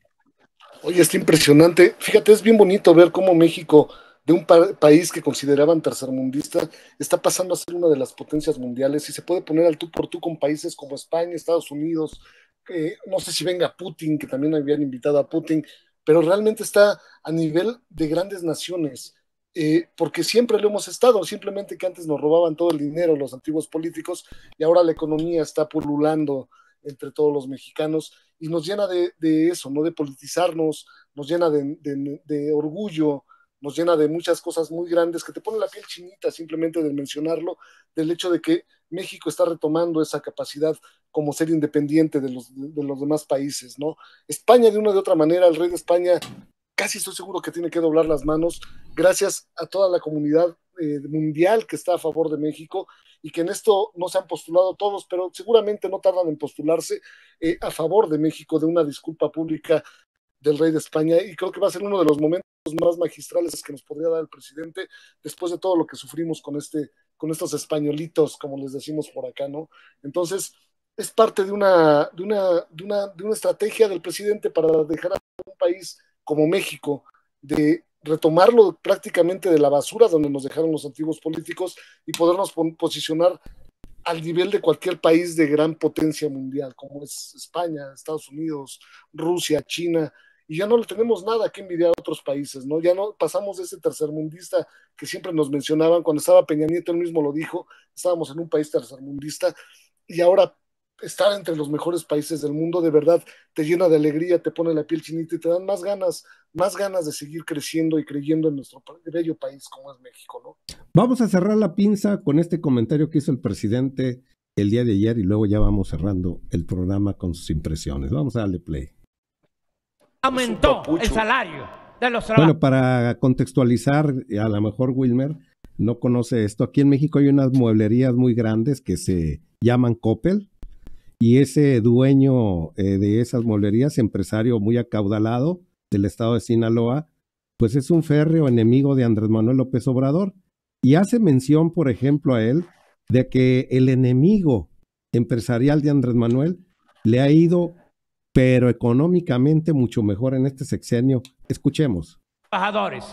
Oye, está impresionante. Fíjate, es bien bonito ver cómo México de un país que consideraban tercermundista, está pasando a ser una de las potencias mundiales y se puede poner al tú por tú con países como España, Estados Unidos, no sé si venga Putin, que también habían invitado a Putin, pero realmente está a nivel de grandes naciones. Eh, porque siempre lo hemos estado, simplemente que antes nos robaban todo el dinero los antiguos políticos y ahora la economía está pululando entre todos los mexicanos y nos llena de, eso, ¿no? De politizarnos, nos llena de orgullo, nos llena de muchas cosas muy grandes que te ponen la piel chinita simplemente de mencionarlo, del hecho de que México está retomando esa capacidad como ser independiente de los, demás países, ¿no? España de una de otra manera, el rey de España casi estoy seguro que tiene que doblar las manos gracias a toda la comunidad eh, mundial que está a favor de México y que en esto no se han postulado todos, pero seguramente no tardan en postularse eh, a favor de México de una disculpa pública del rey de España y creo que va a ser uno de los momentos más magistrales que nos podría dar el presidente después de todo lo que sufrimos con este con estos españolitos como les decimos por acá, ¿no? Entonces, es parte de una de una de una de una estrategia del presidente para dejar a un país como México de retomarlo prácticamente de la basura donde nos dejaron los antiguos políticos y podernos posicionar al nivel de cualquier país de gran potencia mundial, como es España, Estados Unidos, Rusia, China, y ya no le tenemos nada que envidiar a otros países, ¿no? Ya no pasamos de ese tercermundista que siempre nos mencionaban, cuando estaba Peña Nieto, él mismo lo dijo, estábamos en un país tercermundista y ahora estar entre los mejores países del mundo de verdad te llena de alegría, te pone la piel chinita y te dan más ganas, más ganas de seguir creciendo y creyendo en nuestro bello país como es México, ¿no? Vamos a cerrar la pinza con este comentario que hizo el presidente el día de ayer y luego ya vamos cerrando el programa con sus impresiones. Vamos a darle play aumentó el salario de los trabajadores. Bueno, para contextualizar, a lo mejor Wilmer no conoce esto. Aquí en México hay unas mueblerías muy grandes que se llaman Coppel. Y ese dueño eh, de esas mueblerías, empresario muy acaudalado del estado de Sinaloa, pues es un férreo enemigo de Andrés Manuel López Obrador. Y hace mención, por ejemplo, a él de que el enemigo empresarial de Andrés Manuel le ha ido pero económicamente mucho mejor en este sexenio. Escuchemos. Trabajadores,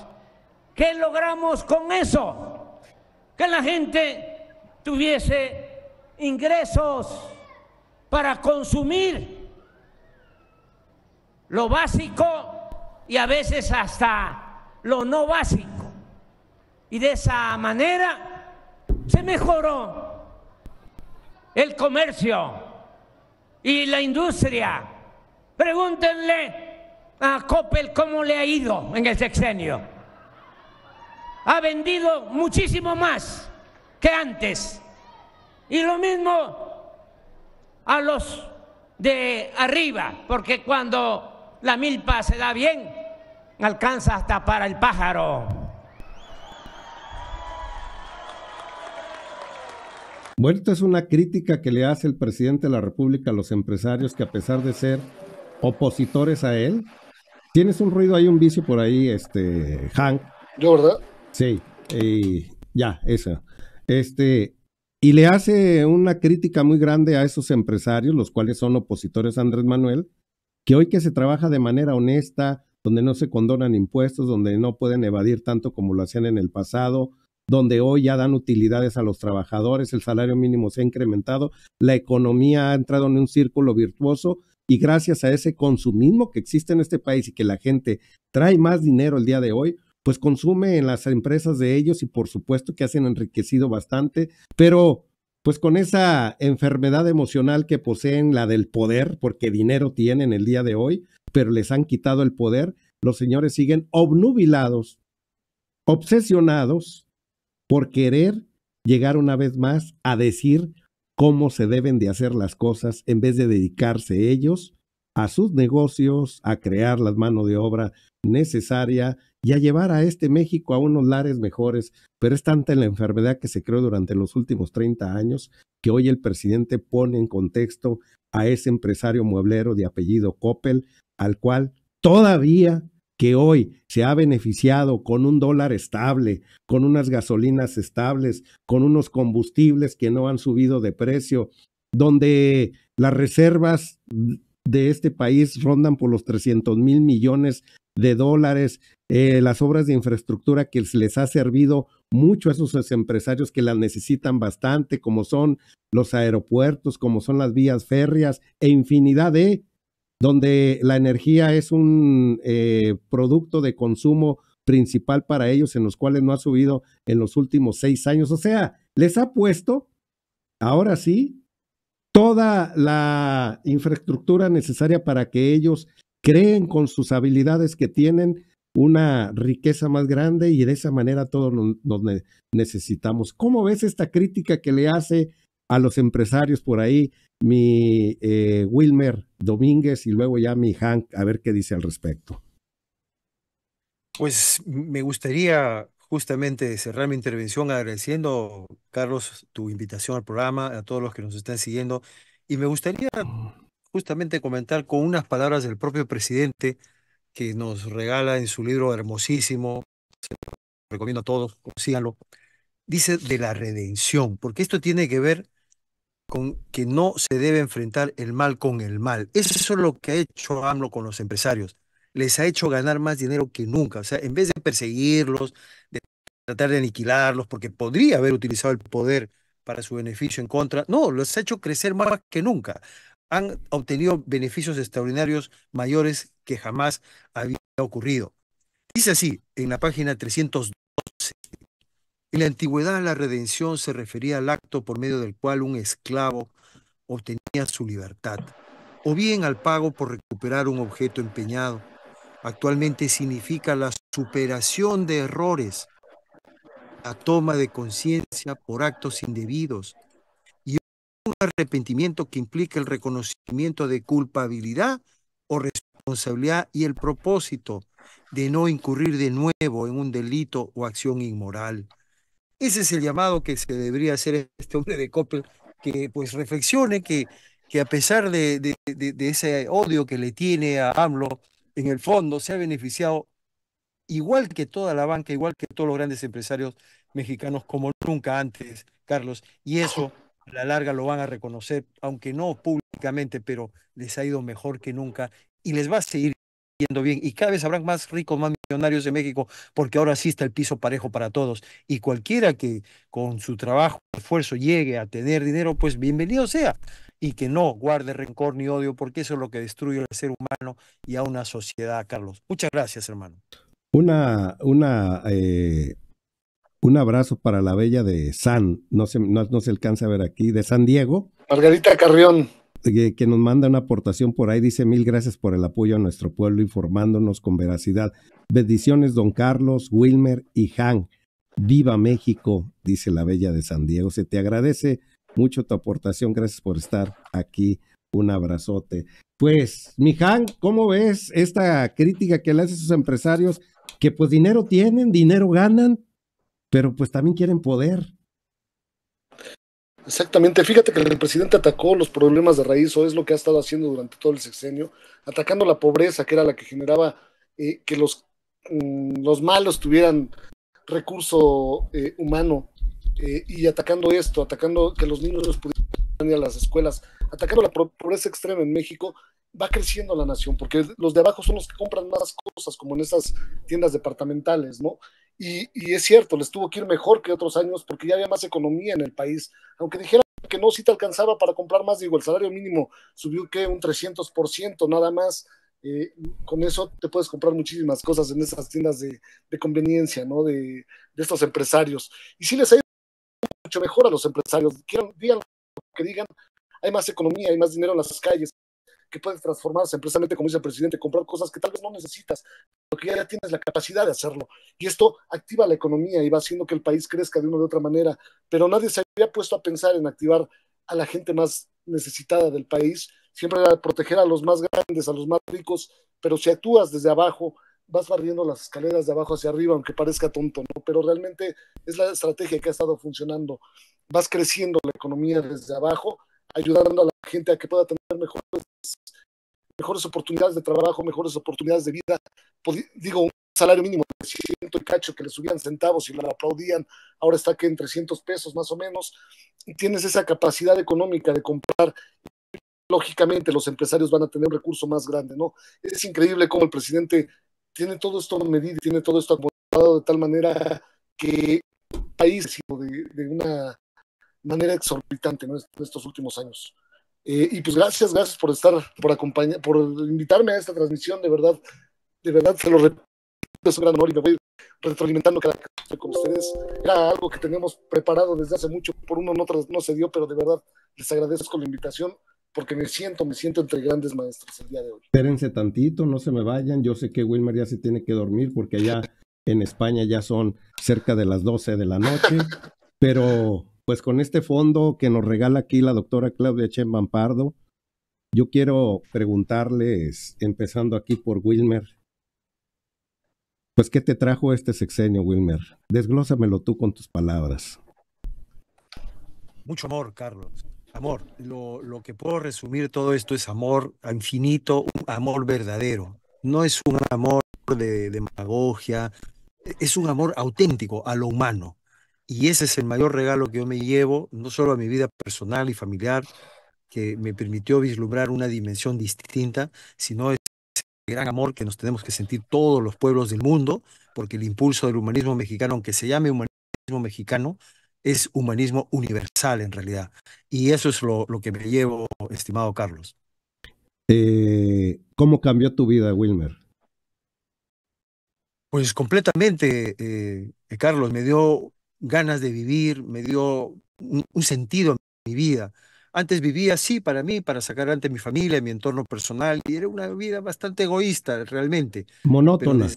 ¿qué logramos con eso? Que la gente tuviese ingresos para consumir lo básico y a veces hasta lo no básico. Y de esa manera se mejoró el comercio y la industria Pregúntenle a Coppel cómo le ha ido en el sexenio. Ha vendido muchísimo más que antes. Y lo mismo a los de arriba, porque cuando la milpa se da bien, alcanza hasta para el pájaro. Bueno, es una crítica que le hace el presidente de la República a los empresarios que a pesar de ser opositores a él. Tienes un ruido hay un vicio por ahí, este, Hank. Yo, ¿verdad? Sí, y ya, eso. Este, y le hace una crítica muy grande a esos empresarios, los cuales son opositores a Andrés Manuel, que hoy que se trabaja de manera honesta, donde no se condonan impuestos, donde no pueden evadir tanto como lo hacían en el pasado, donde hoy ya dan utilidades a los trabajadores, el salario mínimo se ha incrementado, la economía ha entrado en un círculo virtuoso y gracias a ese consumismo que existe en este país y que la gente trae más dinero el día de hoy, pues consume en las empresas de ellos y por supuesto que hacen enriquecido bastante, pero pues con esa enfermedad emocional que poseen, la del poder, porque dinero tienen el día de hoy, pero les han quitado el poder, los señores siguen obnubilados, obsesionados por querer llegar una vez más a decir cómo se deben de hacer las cosas en vez de dedicarse ellos a sus negocios, a crear la mano de obra necesaria y a llevar a este México a unos lares mejores. Pero es tanta la enfermedad que se creó durante los últimos 30 años que hoy el presidente pone en contexto a ese empresario mueblero de apellido Coppel, al cual todavía que hoy se ha beneficiado con un dólar estable, con unas gasolinas estables, con unos combustibles que no han subido de precio, donde las reservas de este país rondan por los 300 mil millones de dólares, eh, las obras de infraestructura que les ha servido mucho a esos empresarios que las necesitan bastante, como son los aeropuertos, como son las vías férreas e infinidad de donde la energía es un eh, producto de consumo principal para ellos, en los cuales no ha subido en los últimos seis años. O sea, les ha puesto, ahora sí, toda la infraestructura necesaria para que ellos creen con sus habilidades que tienen una riqueza más grande y de esa manera todos nos necesitamos. ¿Cómo ves esta crítica que le hace a los empresarios por ahí mi eh, Wilmer Domínguez y luego ya mi Hank, a ver qué dice al respecto. Pues me gustaría justamente cerrar mi intervención agradeciendo, Carlos, tu invitación al programa, a todos los que nos están siguiendo, y me gustaría justamente comentar con unas palabras del propio presidente que nos regala en su libro hermosísimo, recomiendo a todos, síganlo, dice de la redención, porque esto tiene que ver con que no se debe enfrentar el mal con el mal. Eso es lo que ha hecho AMLO con los empresarios. Les ha hecho ganar más dinero que nunca. O sea, en vez de perseguirlos, de tratar de aniquilarlos, porque podría haber utilizado el poder para su beneficio en contra, no, los ha hecho crecer más que nunca. Han obtenido beneficios extraordinarios mayores que jamás había ocurrido. Dice así en la página 312 en la antigüedad la redención se refería al acto por medio del cual un esclavo obtenía su libertad, o bien al pago por recuperar un objeto empeñado. Actualmente significa la superación de errores, la toma de conciencia por actos indebidos y un arrepentimiento que implica el reconocimiento de culpabilidad o responsabilidad y el propósito de no incurrir de nuevo en un delito o acción inmoral. Ese es el llamado que se debería hacer este hombre de Coppel, que pues reflexione que, que a pesar de ese odio que le tiene a AMLO, en el fondo se ha beneficiado igual que toda la banca, igual que todos los grandes empresarios mexicanos como nunca antes, Carlos. Y eso a la larga lo van a reconocer, aunque no públicamente, pero les ha ido mejor que nunca y les va a seguir bien y cada vez habrán más ricos, más millonarios de México, porque ahora sí está el piso parejo para todos. Y cualquiera que con su trabajo, esfuerzo llegue a tener dinero, pues bienvenido sea. Y que no guarde rencor ni odio, porque eso es lo que destruye al ser humano y a una sociedad, Carlos. Muchas gracias, hermano. Una, una, eh, un abrazo para la bella de San, no se, no se alcanza a ver aquí, de San Diego. Margarita Carrión que, nos manda una aportación por ahí, dice mil gracias por el apoyo a nuestro pueblo informándonos con veracidad. Bendiciones, don Carlos, Wilmer y Han. Viva México, dice la Bella de San Diego. Se te agradece mucho tu aportación. Gracias por estar aquí. Un abrazote. Pues, mi Han, ¿cómo ves esta crítica que le hacen sus empresarios? Que pues dinero tienen, dinero ganan, pero pues también quieren poder. Exactamente, fíjate que el presidente atacó los problemas de raíz, o es lo que ha estado haciendo durante todo el sexenio, atacando la pobreza, que era la que generaba eh, que los, mm, los malos tuvieran recurso eh, humano, eh, y atacando esto, atacando que los niños pudieran ir a las escuelas, atacando la pobreza extrema en México, va creciendo la nación, porque los de abajo son los que compran más cosas, como en esas tiendas departamentales, ¿no? Y, es cierto, les tuvo que ir mejor que otros años porque ya había más economía en el país. Aunque dijeran que no, si te alcanzaba para comprar más, digo, el salario mínimo subió que un 300% nada más. Eh, con eso te puedes comprar muchísimas cosas en esas tiendas de, conveniencia, ¿no? De, estos empresarios. Y sí les ha ido mucho mejor a los empresarios. Quieran, digan que digan, hay más economía, hay más dinero en las calles, que puedes transformarse empresarialmente, como dice el presidente, comprar cosas que tal vez no necesitas, porque que ya tienes la capacidad de hacerlo. Y esto activa la economía y va haciendo que el país crezca de una u otra manera, pero nadie se había puesto a pensar en activar a la gente más necesitada del país, siempre era proteger a los más grandes, a los más ricos, pero si actúas desde abajo, vas barriendo las escaleras de abajo hacia arriba, aunque parezca tonto, ¿no? Pero realmente es la estrategia que ha estado funcionando. Vas creciendo la economía desde abajo, ayudando a la gente a que pueda tener mejores mejores oportunidades de trabajo, mejores oportunidades de vida. Digo, un salario mínimo de ciento y cacho que le subían centavos y lo aplaudían, ahora está que en 300 pesos más o menos. tienes esa capacidad económica de comprar. Lógicamente, los empresarios van a tener un recurso más grande, ¿no? Es increíble cómo el presidente tiene todo esto medido, tiene todo esto acomodado de tal manera que el país de, de una manera exorbitante en estos últimos años. Eh, y pues gracias, gracias por estar, por acompañar, por invitarme a esta transmisión, de verdad, de verdad se lo repito, es un gran honor y me voy retroalimentando cada vez con ustedes. Era algo que teníamos preparado desde hace mucho, por uno no, no se dio, pero de verdad les agradezco la invitación porque me siento, me siento entre grandes maestros el día de hoy. Espérense tantito, no se me vayan. Yo sé que Wilmer ya se tiene que dormir porque allá en España ya son cerca de las 12 de la noche, pero pues con este fondo que nos regala aquí la doctora Claudia Chen Bampardo, yo quiero preguntarles, empezando aquí por Wilmer, pues ¿qué te trajo este sexenio, Wilmer? Desglósamelo tú con tus palabras. Mucho amor, Carlos. Amor. Lo, lo que puedo resumir todo esto es amor infinito, un amor verdadero. No es un amor de demagogia, es un amor auténtico a lo humano, y ese es el mayor regalo que yo me llevo, no solo a mi vida personal y familiar, que me permitió vislumbrar una dimensión distinta, sino ese gran amor que nos tenemos que sentir todos los pueblos del mundo, porque el impulso del humanismo mexicano, aunque se llame humanismo mexicano, es humanismo universal en realidad. Y eso es lo, que me llevo, estimado Carlos. Eh, ¿Cómo cambió tu vida, Wilmer? Pues completamente, eh, eh, Carlos, me dio ganas de vivir, me dio un, sentido a mi vida. Antes vivía así para mí, para sacar adelante mi familia, mi entorno personal, y era una vida bastante egoísta realmente. Monótona.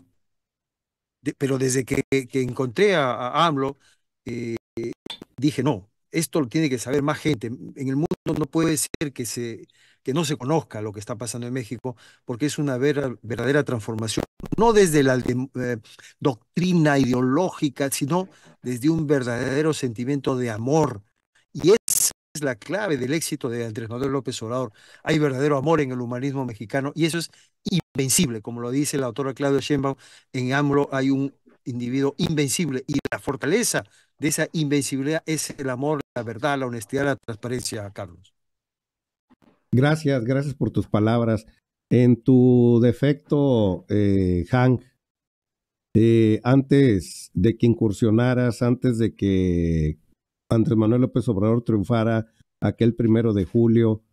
Pero desde, que, encontré a, AMLO, eh, dije, no, esto lo tiene que saber más gente. En el mundo no puede ser que, se, que no se conozca lo que está pasando en México, porque es una verdadera transformación no desde la eh, doctrina ideológica, sino desde un verdadero sentimiento de amor. Y esa es la clave del éxito de Andrés Manuel López Obrador. Hay verdadero amor en el humanismo mexicano y eso es invencible, como lo dice la autora Claudia Sheinbaum, en AMLO hay un individuo invencible y la fortaleza de esa invencibilidad es el amor, la verdad, la honestidad, la transparencia, Carlos. Gracias, gracias por tus palabras. En tu defecto, eh, Hank, eh, antes de que incursionaras, antes de que Andrés Manuel López Obrador triunfara aquel primero de julio,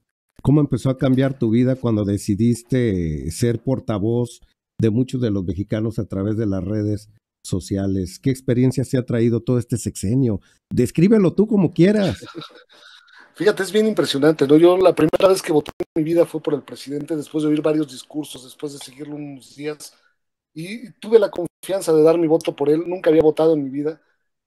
¿cómo empezó a cambiar tu vida cuando decidiste ser portavoz de muchos de los mexicanos a través de las redes sociales? ¿Qué experiencia se ha traído todo este sexenio? Descríbelo tú como quieras. Fíjate, es bien impresionante, ¿no? Yo la primera vez que voté en mi vida fue por el presidente, después de oír varios discursos, después de seguirlo unos días, y tuve la confianza de dar mi voto por él, nunca había votado en mi vida,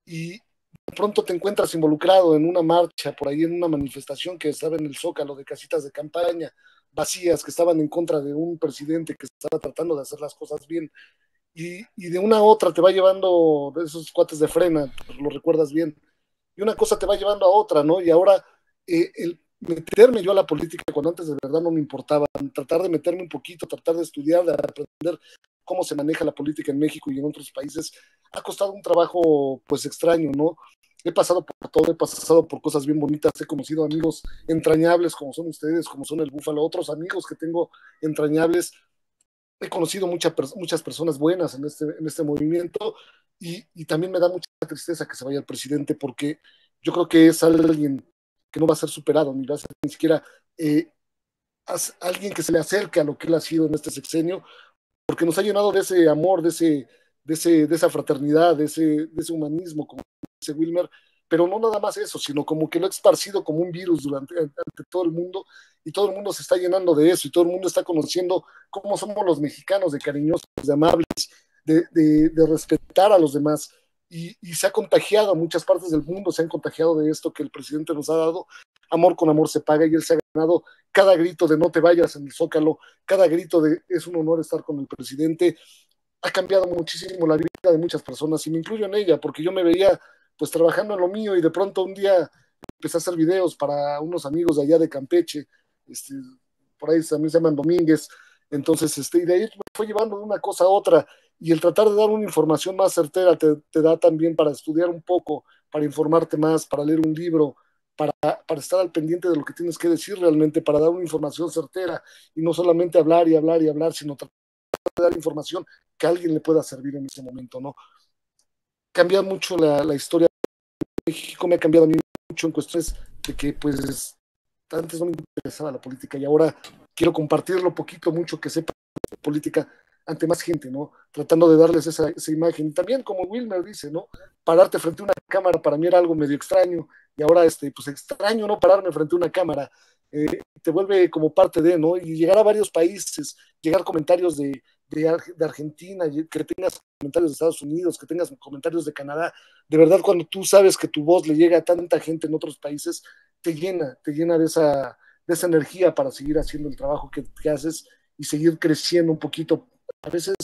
y de pronto te encuentras involucrado en una marcha, por ahí en una manifestación que estaba en el Zócalo de casitas de campaña vacías, que estaban en contra de un presidente que estaba tratando de hacer las cosas bien, y, de una a otra te va llevando esos cuates de frena, lo recuerdas bien, y una cosa te va llevando a otra, ¿no? Y ahora eh, el meterme yo a la política cuando antes de verdad no me importaba, tratar de meterme un poquito, tratar de estudiar, de aprender cómo se maneja la política en México y en otros países, ha costado un trabajo pues extraño, ¿no? He pasado por todo, he pasado por cosas bien bonitas, he conocido amigos entrañables como son ustedes, como son el Búfalo, otros amigos que tengo entrañables, he conocido mucha, muchas personas buenas en este, en este movimiento y, y también me da mucha tristeza que se vaya el presidente porque yo creo que es alguien que no va a ser superado, ni va a ser ni siquiera eh, alguien que se le acerque a lo que él ha sido en este sexenio, porque nos ha llenado de ese amor, de, ese, de, ese, de esa fraternidad, de ese, humanismo, como dice Wilmer, pero no nada más eso, sino como que lo ha esparcido como un virus durante ante todo el mundo y todo el mundo se está llenando de eso y todo el mundo está conociendo cómo somos los mexicanos de cariñosos, de amables, de, de respetar a los demás y, se ha contagiado a muchas partes del mundo, se han contagiado de esto que el presidente nos ha dado. Amor con amor se paga y él se ha ganado cada grito de no te vayas en el zócalo, cada grito de es un honor estar con el presidente. Ha cambiado muchísimo la vida de muchas personas y me incluyo en ella porque yo me veía pues trabajando en lo mío y de pronto un día empecé a hacer videos para unos amigos de allá de Campeche, este, por ahí también se llaman Domínguez, entonces este, y de ahí me fue llevando de una cosa a otra y el tratar de dar una información más certera te, da también para estudiar un poco, para informarte más, para leer un libro, para, estar al pendiente de lo que tienes que decir realmente, para dar una información certera y no solamente hablar y hablar y hablar, sino tratar de dar información que a alguien le pueda servir en ese momento, ¿no? Cambia mucho la, historia de México, me ha cambiado mucho en cuestiones de que pues antes no me interesaba la política y ahora quiero compartir lo poquito, mucho que sepa de política ante más gente, ¿no? Tratando de darles esa, imagen. También, como Wilmer dice, ¿no? Pararte frente a una cámara para mí era algo medio extraño y ahora, este, pues extraño no pararme frente a una cámara. Eh, te vuelve como parte de, ¿no? Y llegar a varios países, llegar comentarios de, de, de, Argentina, que tengas comentarios de Estados Unidos, que tengas comentarios de Canadá. De verdad, cuando tú sabes que tu voz le llega a tanta gente en otros países, te llena, te llena de esa, de esa energía para seguir haciendo el trabajo que, que haces y seguir creciendo un poquito a veces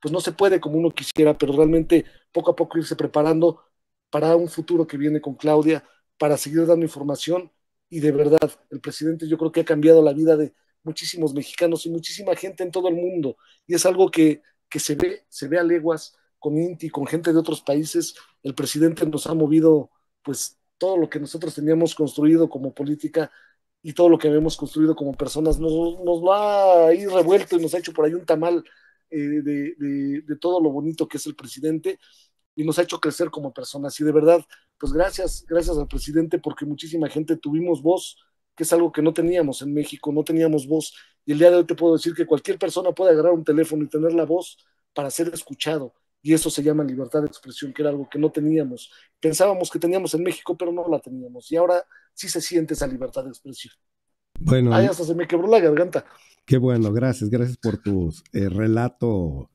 pues no se puede como uno quisiera, pero realmente poco a poco irse preparando para un futuro que viene con Claudia, para seguir dando información y de verdad, el presidente yo creo que ha cambiado la vida de muchísimos mexicanos y muchísima gente en todo el mundo y es algo que, que se ve, se ve a leguas con INTI, con gente de otros países, el presidente nos ha movido pues todo lo que nosotros teníamos construido como política y todo lo que habíamos construido como personas nos, nos lo ha ahí revuelto y nos ha hecho por ahí un tamal eh, de, todo lo bonito que es el presidente y nos ha hecho crecer como personas. Y de verdad, pues gracias, gracias al presidente porque muchísima gente tuvimos voz, que es algo que no teníamos en México, no teníamos voz. Y el día de hoy te puedo decir que cualquier persona puede agarrar un teléfono y tener la voz para ser escuchado. Y eso se llama libertad de expresión, que era algo que no teníamos. Pensábamos que teníamos en México, pero no la teníamos. Y ahora sí se siente esa libertad de expresión. Bueno. Ay, hasta se me quebró la garganta. Qué bueno, gracias, gracias por tu eh, relato,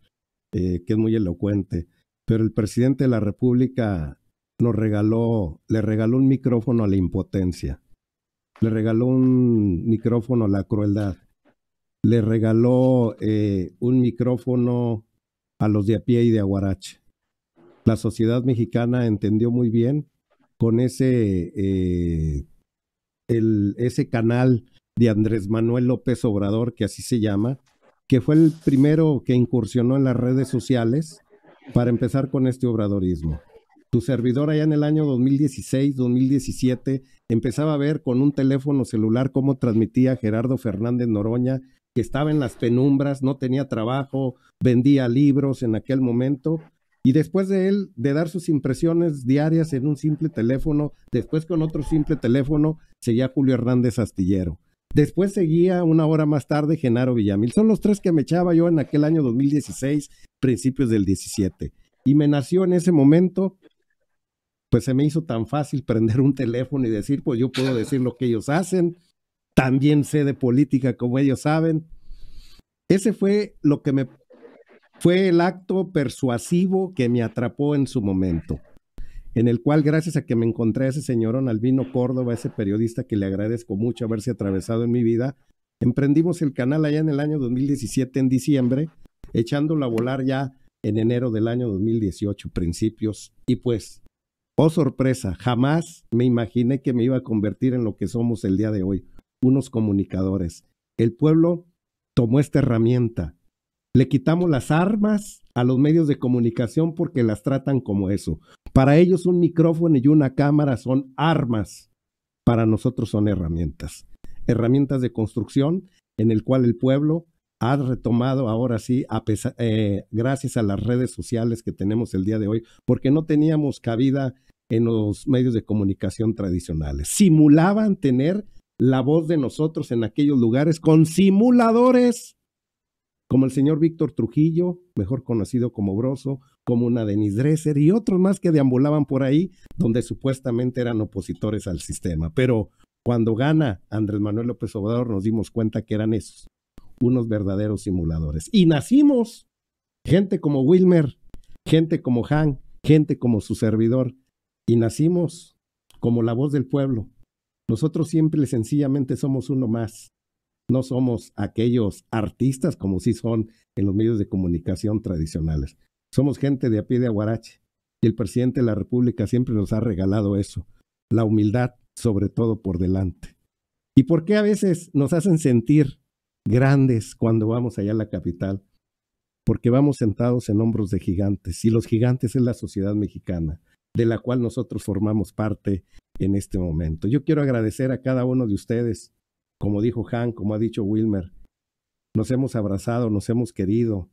eh, que es muy elocuente. Pero el presidente de la República nos regaló, le regaló un micrófono a la impotencia, le regaló un micrófono a la crueldad, le regaló eh, un micrófono a los de a pie y de Aguarache. La sociedad mexicana entendió muy bien con ese, el, ese canal de Andrés Manuel López Obrador, que así se llama, que fue el primero que incursionó en las redes sociales para empezar con este obradorismo. Tu servidor allá en el año 2016, 2017, empezaba a ver con un teléfono celular cómo transmitía Gerardo Fernández Noroña, que estaba en las penumbras, no tenía trabajo, vendía libros en aquel momento, y después de él, de dar sus impresiones diarias en un simple teléfono, después con otro simple teléfono, seguía Julio Hernández Astillero. Después seguía una hora más tarde Genaro Villamil. Son los tres que me echaba yo en aquel año 2016, principios del 17. Y me nació en ese momento, pues se me hizo tan fácil prender un teléfono y decir, pues yo puedo decir lo que ellos hacen, también sé de política como ellos saben. Ese fue lo que me fue el acto persuasivo que me atrapó en su momento en el cual gracias a que me encontré a ese señorón Albino Córdoba, ese periodista que le agradezco mucho haberse atravesado en mi vida, emprendimos el canal allá en el año 2017, en diciembre, echándolo a volar ya en enero del año 2018, principios, y pues, oh sorpresa, jamás me imaginé que me iba a convertir en lo que somos el día de hoy, unos comunicadores. El pueblo tomó esta herramienta. Le quitamos las armas a los medios de comunicación porque las tratan como eso, para ellos un micrófono y una cámara son armas, para nosotros son herramientas, herramientas de construcción en el cual el pueblo ha retomado ahora sí, a pesar, eh, gracias a las redes sociales que tenemos el día de hoy, porque no teníamos cabida en los medios de comunicación tradicionales. Simulaban tener la voz de nosotros en aquellos lugares con simuladores, como el señor Víctor Trujillo, mejor conocido como Broso, como una Denise Dresser y otros más que deambulaban por ahí, donde supuestamente eran opositores al sistema. Pero cuando gana Andrés Manuel López Obrador, nos dimos cuenta que eran esos, unos verdaderos simuladores. Y nacimos gente como Wilmer, gente como Han, gente como su servidor, y nacimos como la voz del pueblo. Nosotros siempre sencillamente somos uno más. No somos aquellos artistas como sí son en los medios de comunicación tradicionales. Somos gente de a pie de aguarache y el presidente de la República siempre nos ha regalado eso, la humildad sobre todo por delante. ¿Y por qué a veces nos hacen sentir grandes cuando vamos allá a la capital? Porque vamos sentados en hombros de gigantes y los gigantes es la sociedad mexicana, de la cual nosotros formamos parte en este momento. Yo quiero agradecer a cada uno de ustedes, como dijo Han, como ha dicho Wilmer, nos hemos abrazado, nos hemos querido,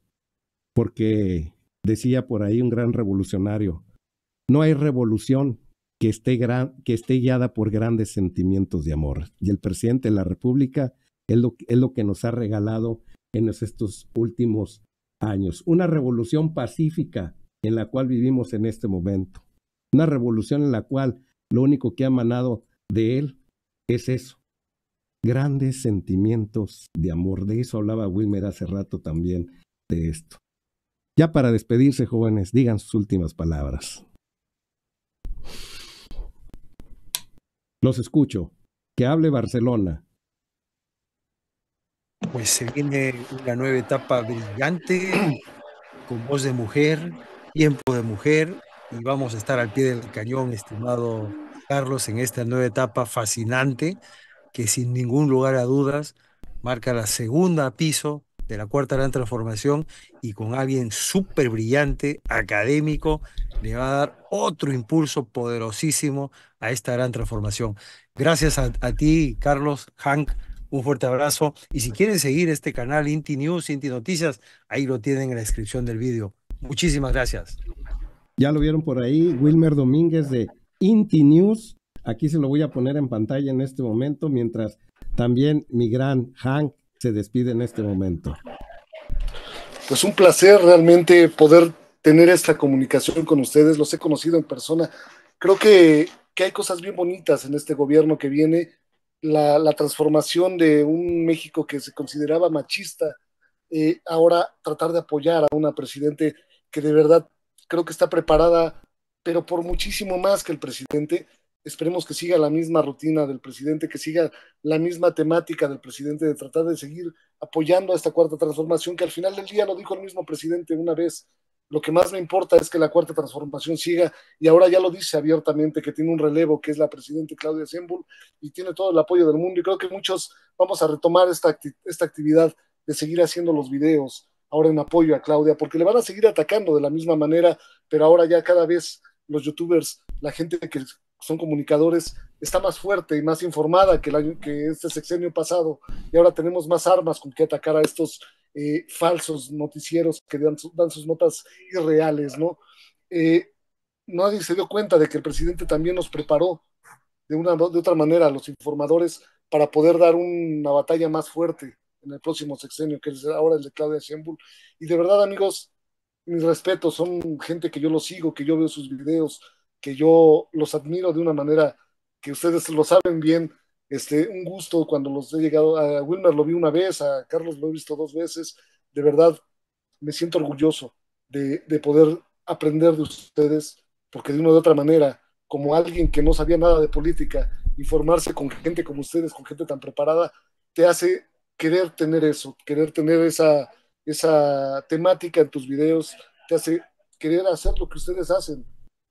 porque Decía por ahí un gran revolucionario, no hay revolución que esté, que esté guiada por grandes sentimientos de amor. Y el presidente de la República es lo, es lo que nos ha regalado en estos últimos años. Una revolución pacífica en la cual vivimos en este momento. Una revolución en la cual lo único que ha manado de él es eso. Grandes sentimientos de amor. De eso hablaba Wilmer hace rato también, de esto. Ya para despedirse, jóvenes, digan sus últimas palabras. Los escucho. Que hable Barcelona. Pues se viene una nueva etapa brillante, con voz de mujer, tiempo de mujer, y vamos a estar al pie del cañón, estimado Carlos, en esta nueva etapa fascinante, que sin ningún lugar a dudas marca la segunda piso de la Cuarta Gran Transformación y con alguien súper brillante, académico, le va a dar otro impulso poderosísimo a esta gran transformación. Gracias a, ti, Carlos, Hank, un fuerte abrazo. Y si quieren seguir este canal Inti News, Inti Noticias, ahí lo tienen en la descripción del vídeo. Muchísimas gracias. Ya lo vieron por ahí, Wilmer Domínguez de Inti News. Aquí se lo voy a poner en pantalla en este momento, mientras también mi gran Hank se despide en este momento. Pues un placer realmente poder tener esta comunicación con ustedes. Los he conocido en persona. Creo que, hay cosas bien bonitas en este gobierno que viene. La, transformación de un México que se consideraba machista, eh, ahora tratar de apoyar a una presidente que de verdad creo que está preparada, pero por muchísimo más que el presidente, Esperemos que siga la misma rutina del presidente, que siga la misma temática del presidente de tratar de seguir apoyando a esta cuarta transformación, que al final del día lo dijo el mismo presidente una vez. Lo que más me importa es que la cuarta transformación siga y ahora ya lo dice abiertamente que tiene un relevo, que es la presidente Claudia Sheinbaum y tiene todo el apoyo del mundo y creo que muchos vamos a retomar esta, esta actividad de seguir haciendo los videos, ahora en apoyo a Claudia, porque le van a seguir atacando de la misma manera, pero ahora ya cada vez los youtubers, la gente que son comunicadores, está más fuerte y más informada que, el año, que este sexenio pasado. Y ahora tenemos más armas con que atacar a estos eh, falsos noticieros que dan, sus notas irreales, ¿no? Eh, nadie se dio cuenta de que el presidente también nos preparó de, una, de otra manera a los informadores para poder dar una batalla más fuerte en el próximo sexenio, que es ahora el de Claudia Sheinbaum. Y de verdad, amigos, mis respetos, son gente que yo lo sigo, que yo veo sus videos, que yo los admiro de una manera que ustedes lo saben bien. Este, un gusto cuando los he llegado, a Wilmer lo vi una vez, a Carlos lo he visto dos veces, de verdad me siento orgulloso de, de poder aprender de ustedes, porque de una u otra manera, como alguien que no sabía nada de política, informarse con gente como ustedes, con gente tan preparada, te hace querer tener eso, querer tener esa, esa temática en tus videos, te hace querer hacer lo que ustedes hacen.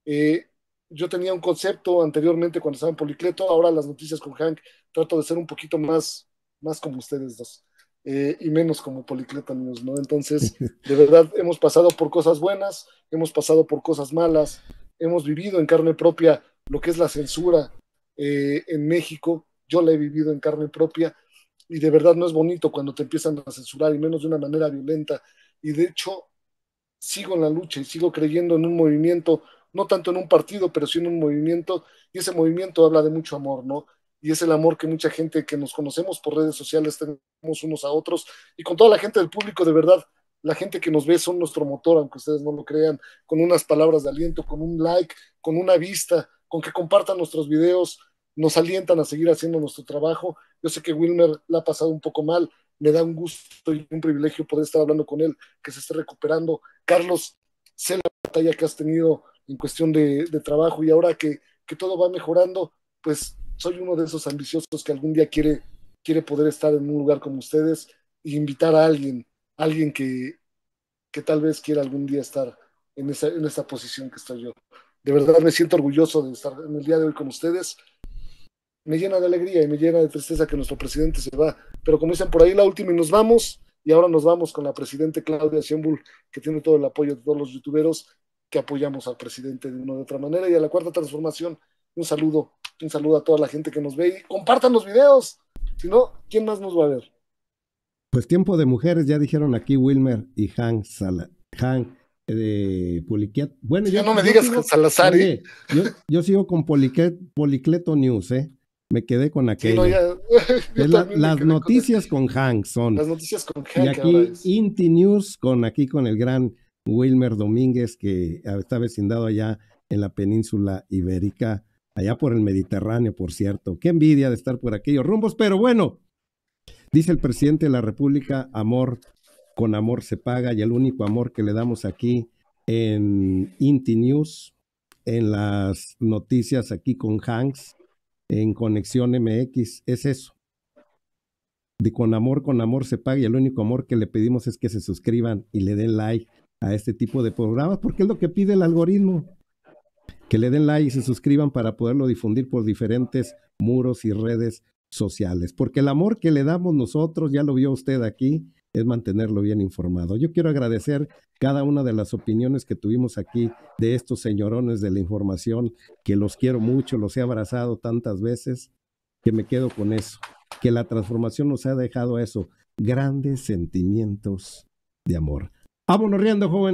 Eh, yo tenía un concepto anteriormente cuando estaba en Policleto, ahora las noticias con Hank trato de ser un poquito más, más como ustedes dos. Eh, y menos como Policleto ¿no? Entonces, de verdad, hemos pasado por cosas buenas, hemos pasado por cosas malas, hemos vivido en carne propia lo que es la censura eh, en México, yo la he vivido en carne propia, y de verdad no es bonito cuando te empiezan a censurar, y menos de una manera violenta. Y de hecho, sigo en la lucha y sigo creyendo en un movimiento no tanto en un partido, pero sí en un movimiento, y ese movimiento habla de mucho amor, ¿no? Y es el amor que mucha gente que nos conocemos por redes sociales tenemos unos a otros, y con toda la gente del público, de verdad, la gente que nos ve son nuestro motor, aunque ustedes no lo crean, con unas palabras de aliento, con un like, con una vista, con que compartan nuestros videos, nos alientan a seguir haciendo nuestro trabajo. Yo sé que Wilmer la ha pasado un poco mal, me da un gusto y un privilegio poder estar hablando con él, que se esté recuperando. Carlos, sé la batalla que has tenido en cuestión de, trabajo y ahora que, que, todo va mejorando, pues soy uno de esos ambiciosos que algún día quiere, quiere poder estar en un lugar como ustedes e invitar a alguien, alguien que, que tal vez quiera algún día estar en esa, en posición que estoy yo. De verdad me siento orgulloso de estar en el día de hoy con ustedes. Me llena de alegría y me llena de tristeza que nuestro presidente se va. Pero como dicen por ahí, la última y nos vamos. Y ahora nos vamos con la presidente Claudia Siembul, que tiene todo el apoyo de todos los youtuberos que apoyamos al presidente de una u otra manera y a la cuarta transformación. Un saludo, un saludo a toda la gente que nos ve y compartan los videos. Si no, ¿quién más nos va a ver? Pues tiempo de mujeres, ya dijeron aquí Wilmer y Hank Sala, de eh, Poliquet. Bueno, ya no me digas Salazar. ¿eh? yo, sigo con Poliquet, Policleto News, ¿eh? Me quedé con aquello. las noticias con, Hank son. Las noticias con Hank Y aquí Inti News con aquí con el gran Wilmer Domínguez, que está vecindado allá en la península ibérica, allá por el Mediterráneo, por cierto. Qué envidia de estar por aquellos rumbos, pero bueno, dice el presidente de la República, amor con amor se paga y el único amor que le damos aquí en Inti News, en las noticias aquí con Hanks, en Conexión MX, es eso. De con amor, con amor se paga y el único amor que le pedimos es que se suscriban y le den like a este tipo de programas, porque es lo que pide el algoritmo. Que le den like y se suscriban para poderlo difundir por diferentes muros y redes sociales. Porque el amor que le damos nosotros, ya lo vio usted aquí, es mantenerlo bien informado. Yo quiero agradecer cada una de las opiniones que tuvimos aquí de estos señorones de la información, que los quiero mucho, los he abrazado tantas veces, que me quedo con eso, que la transformación nos ha dejado eso, grandes sentimientos de amor riendo, joven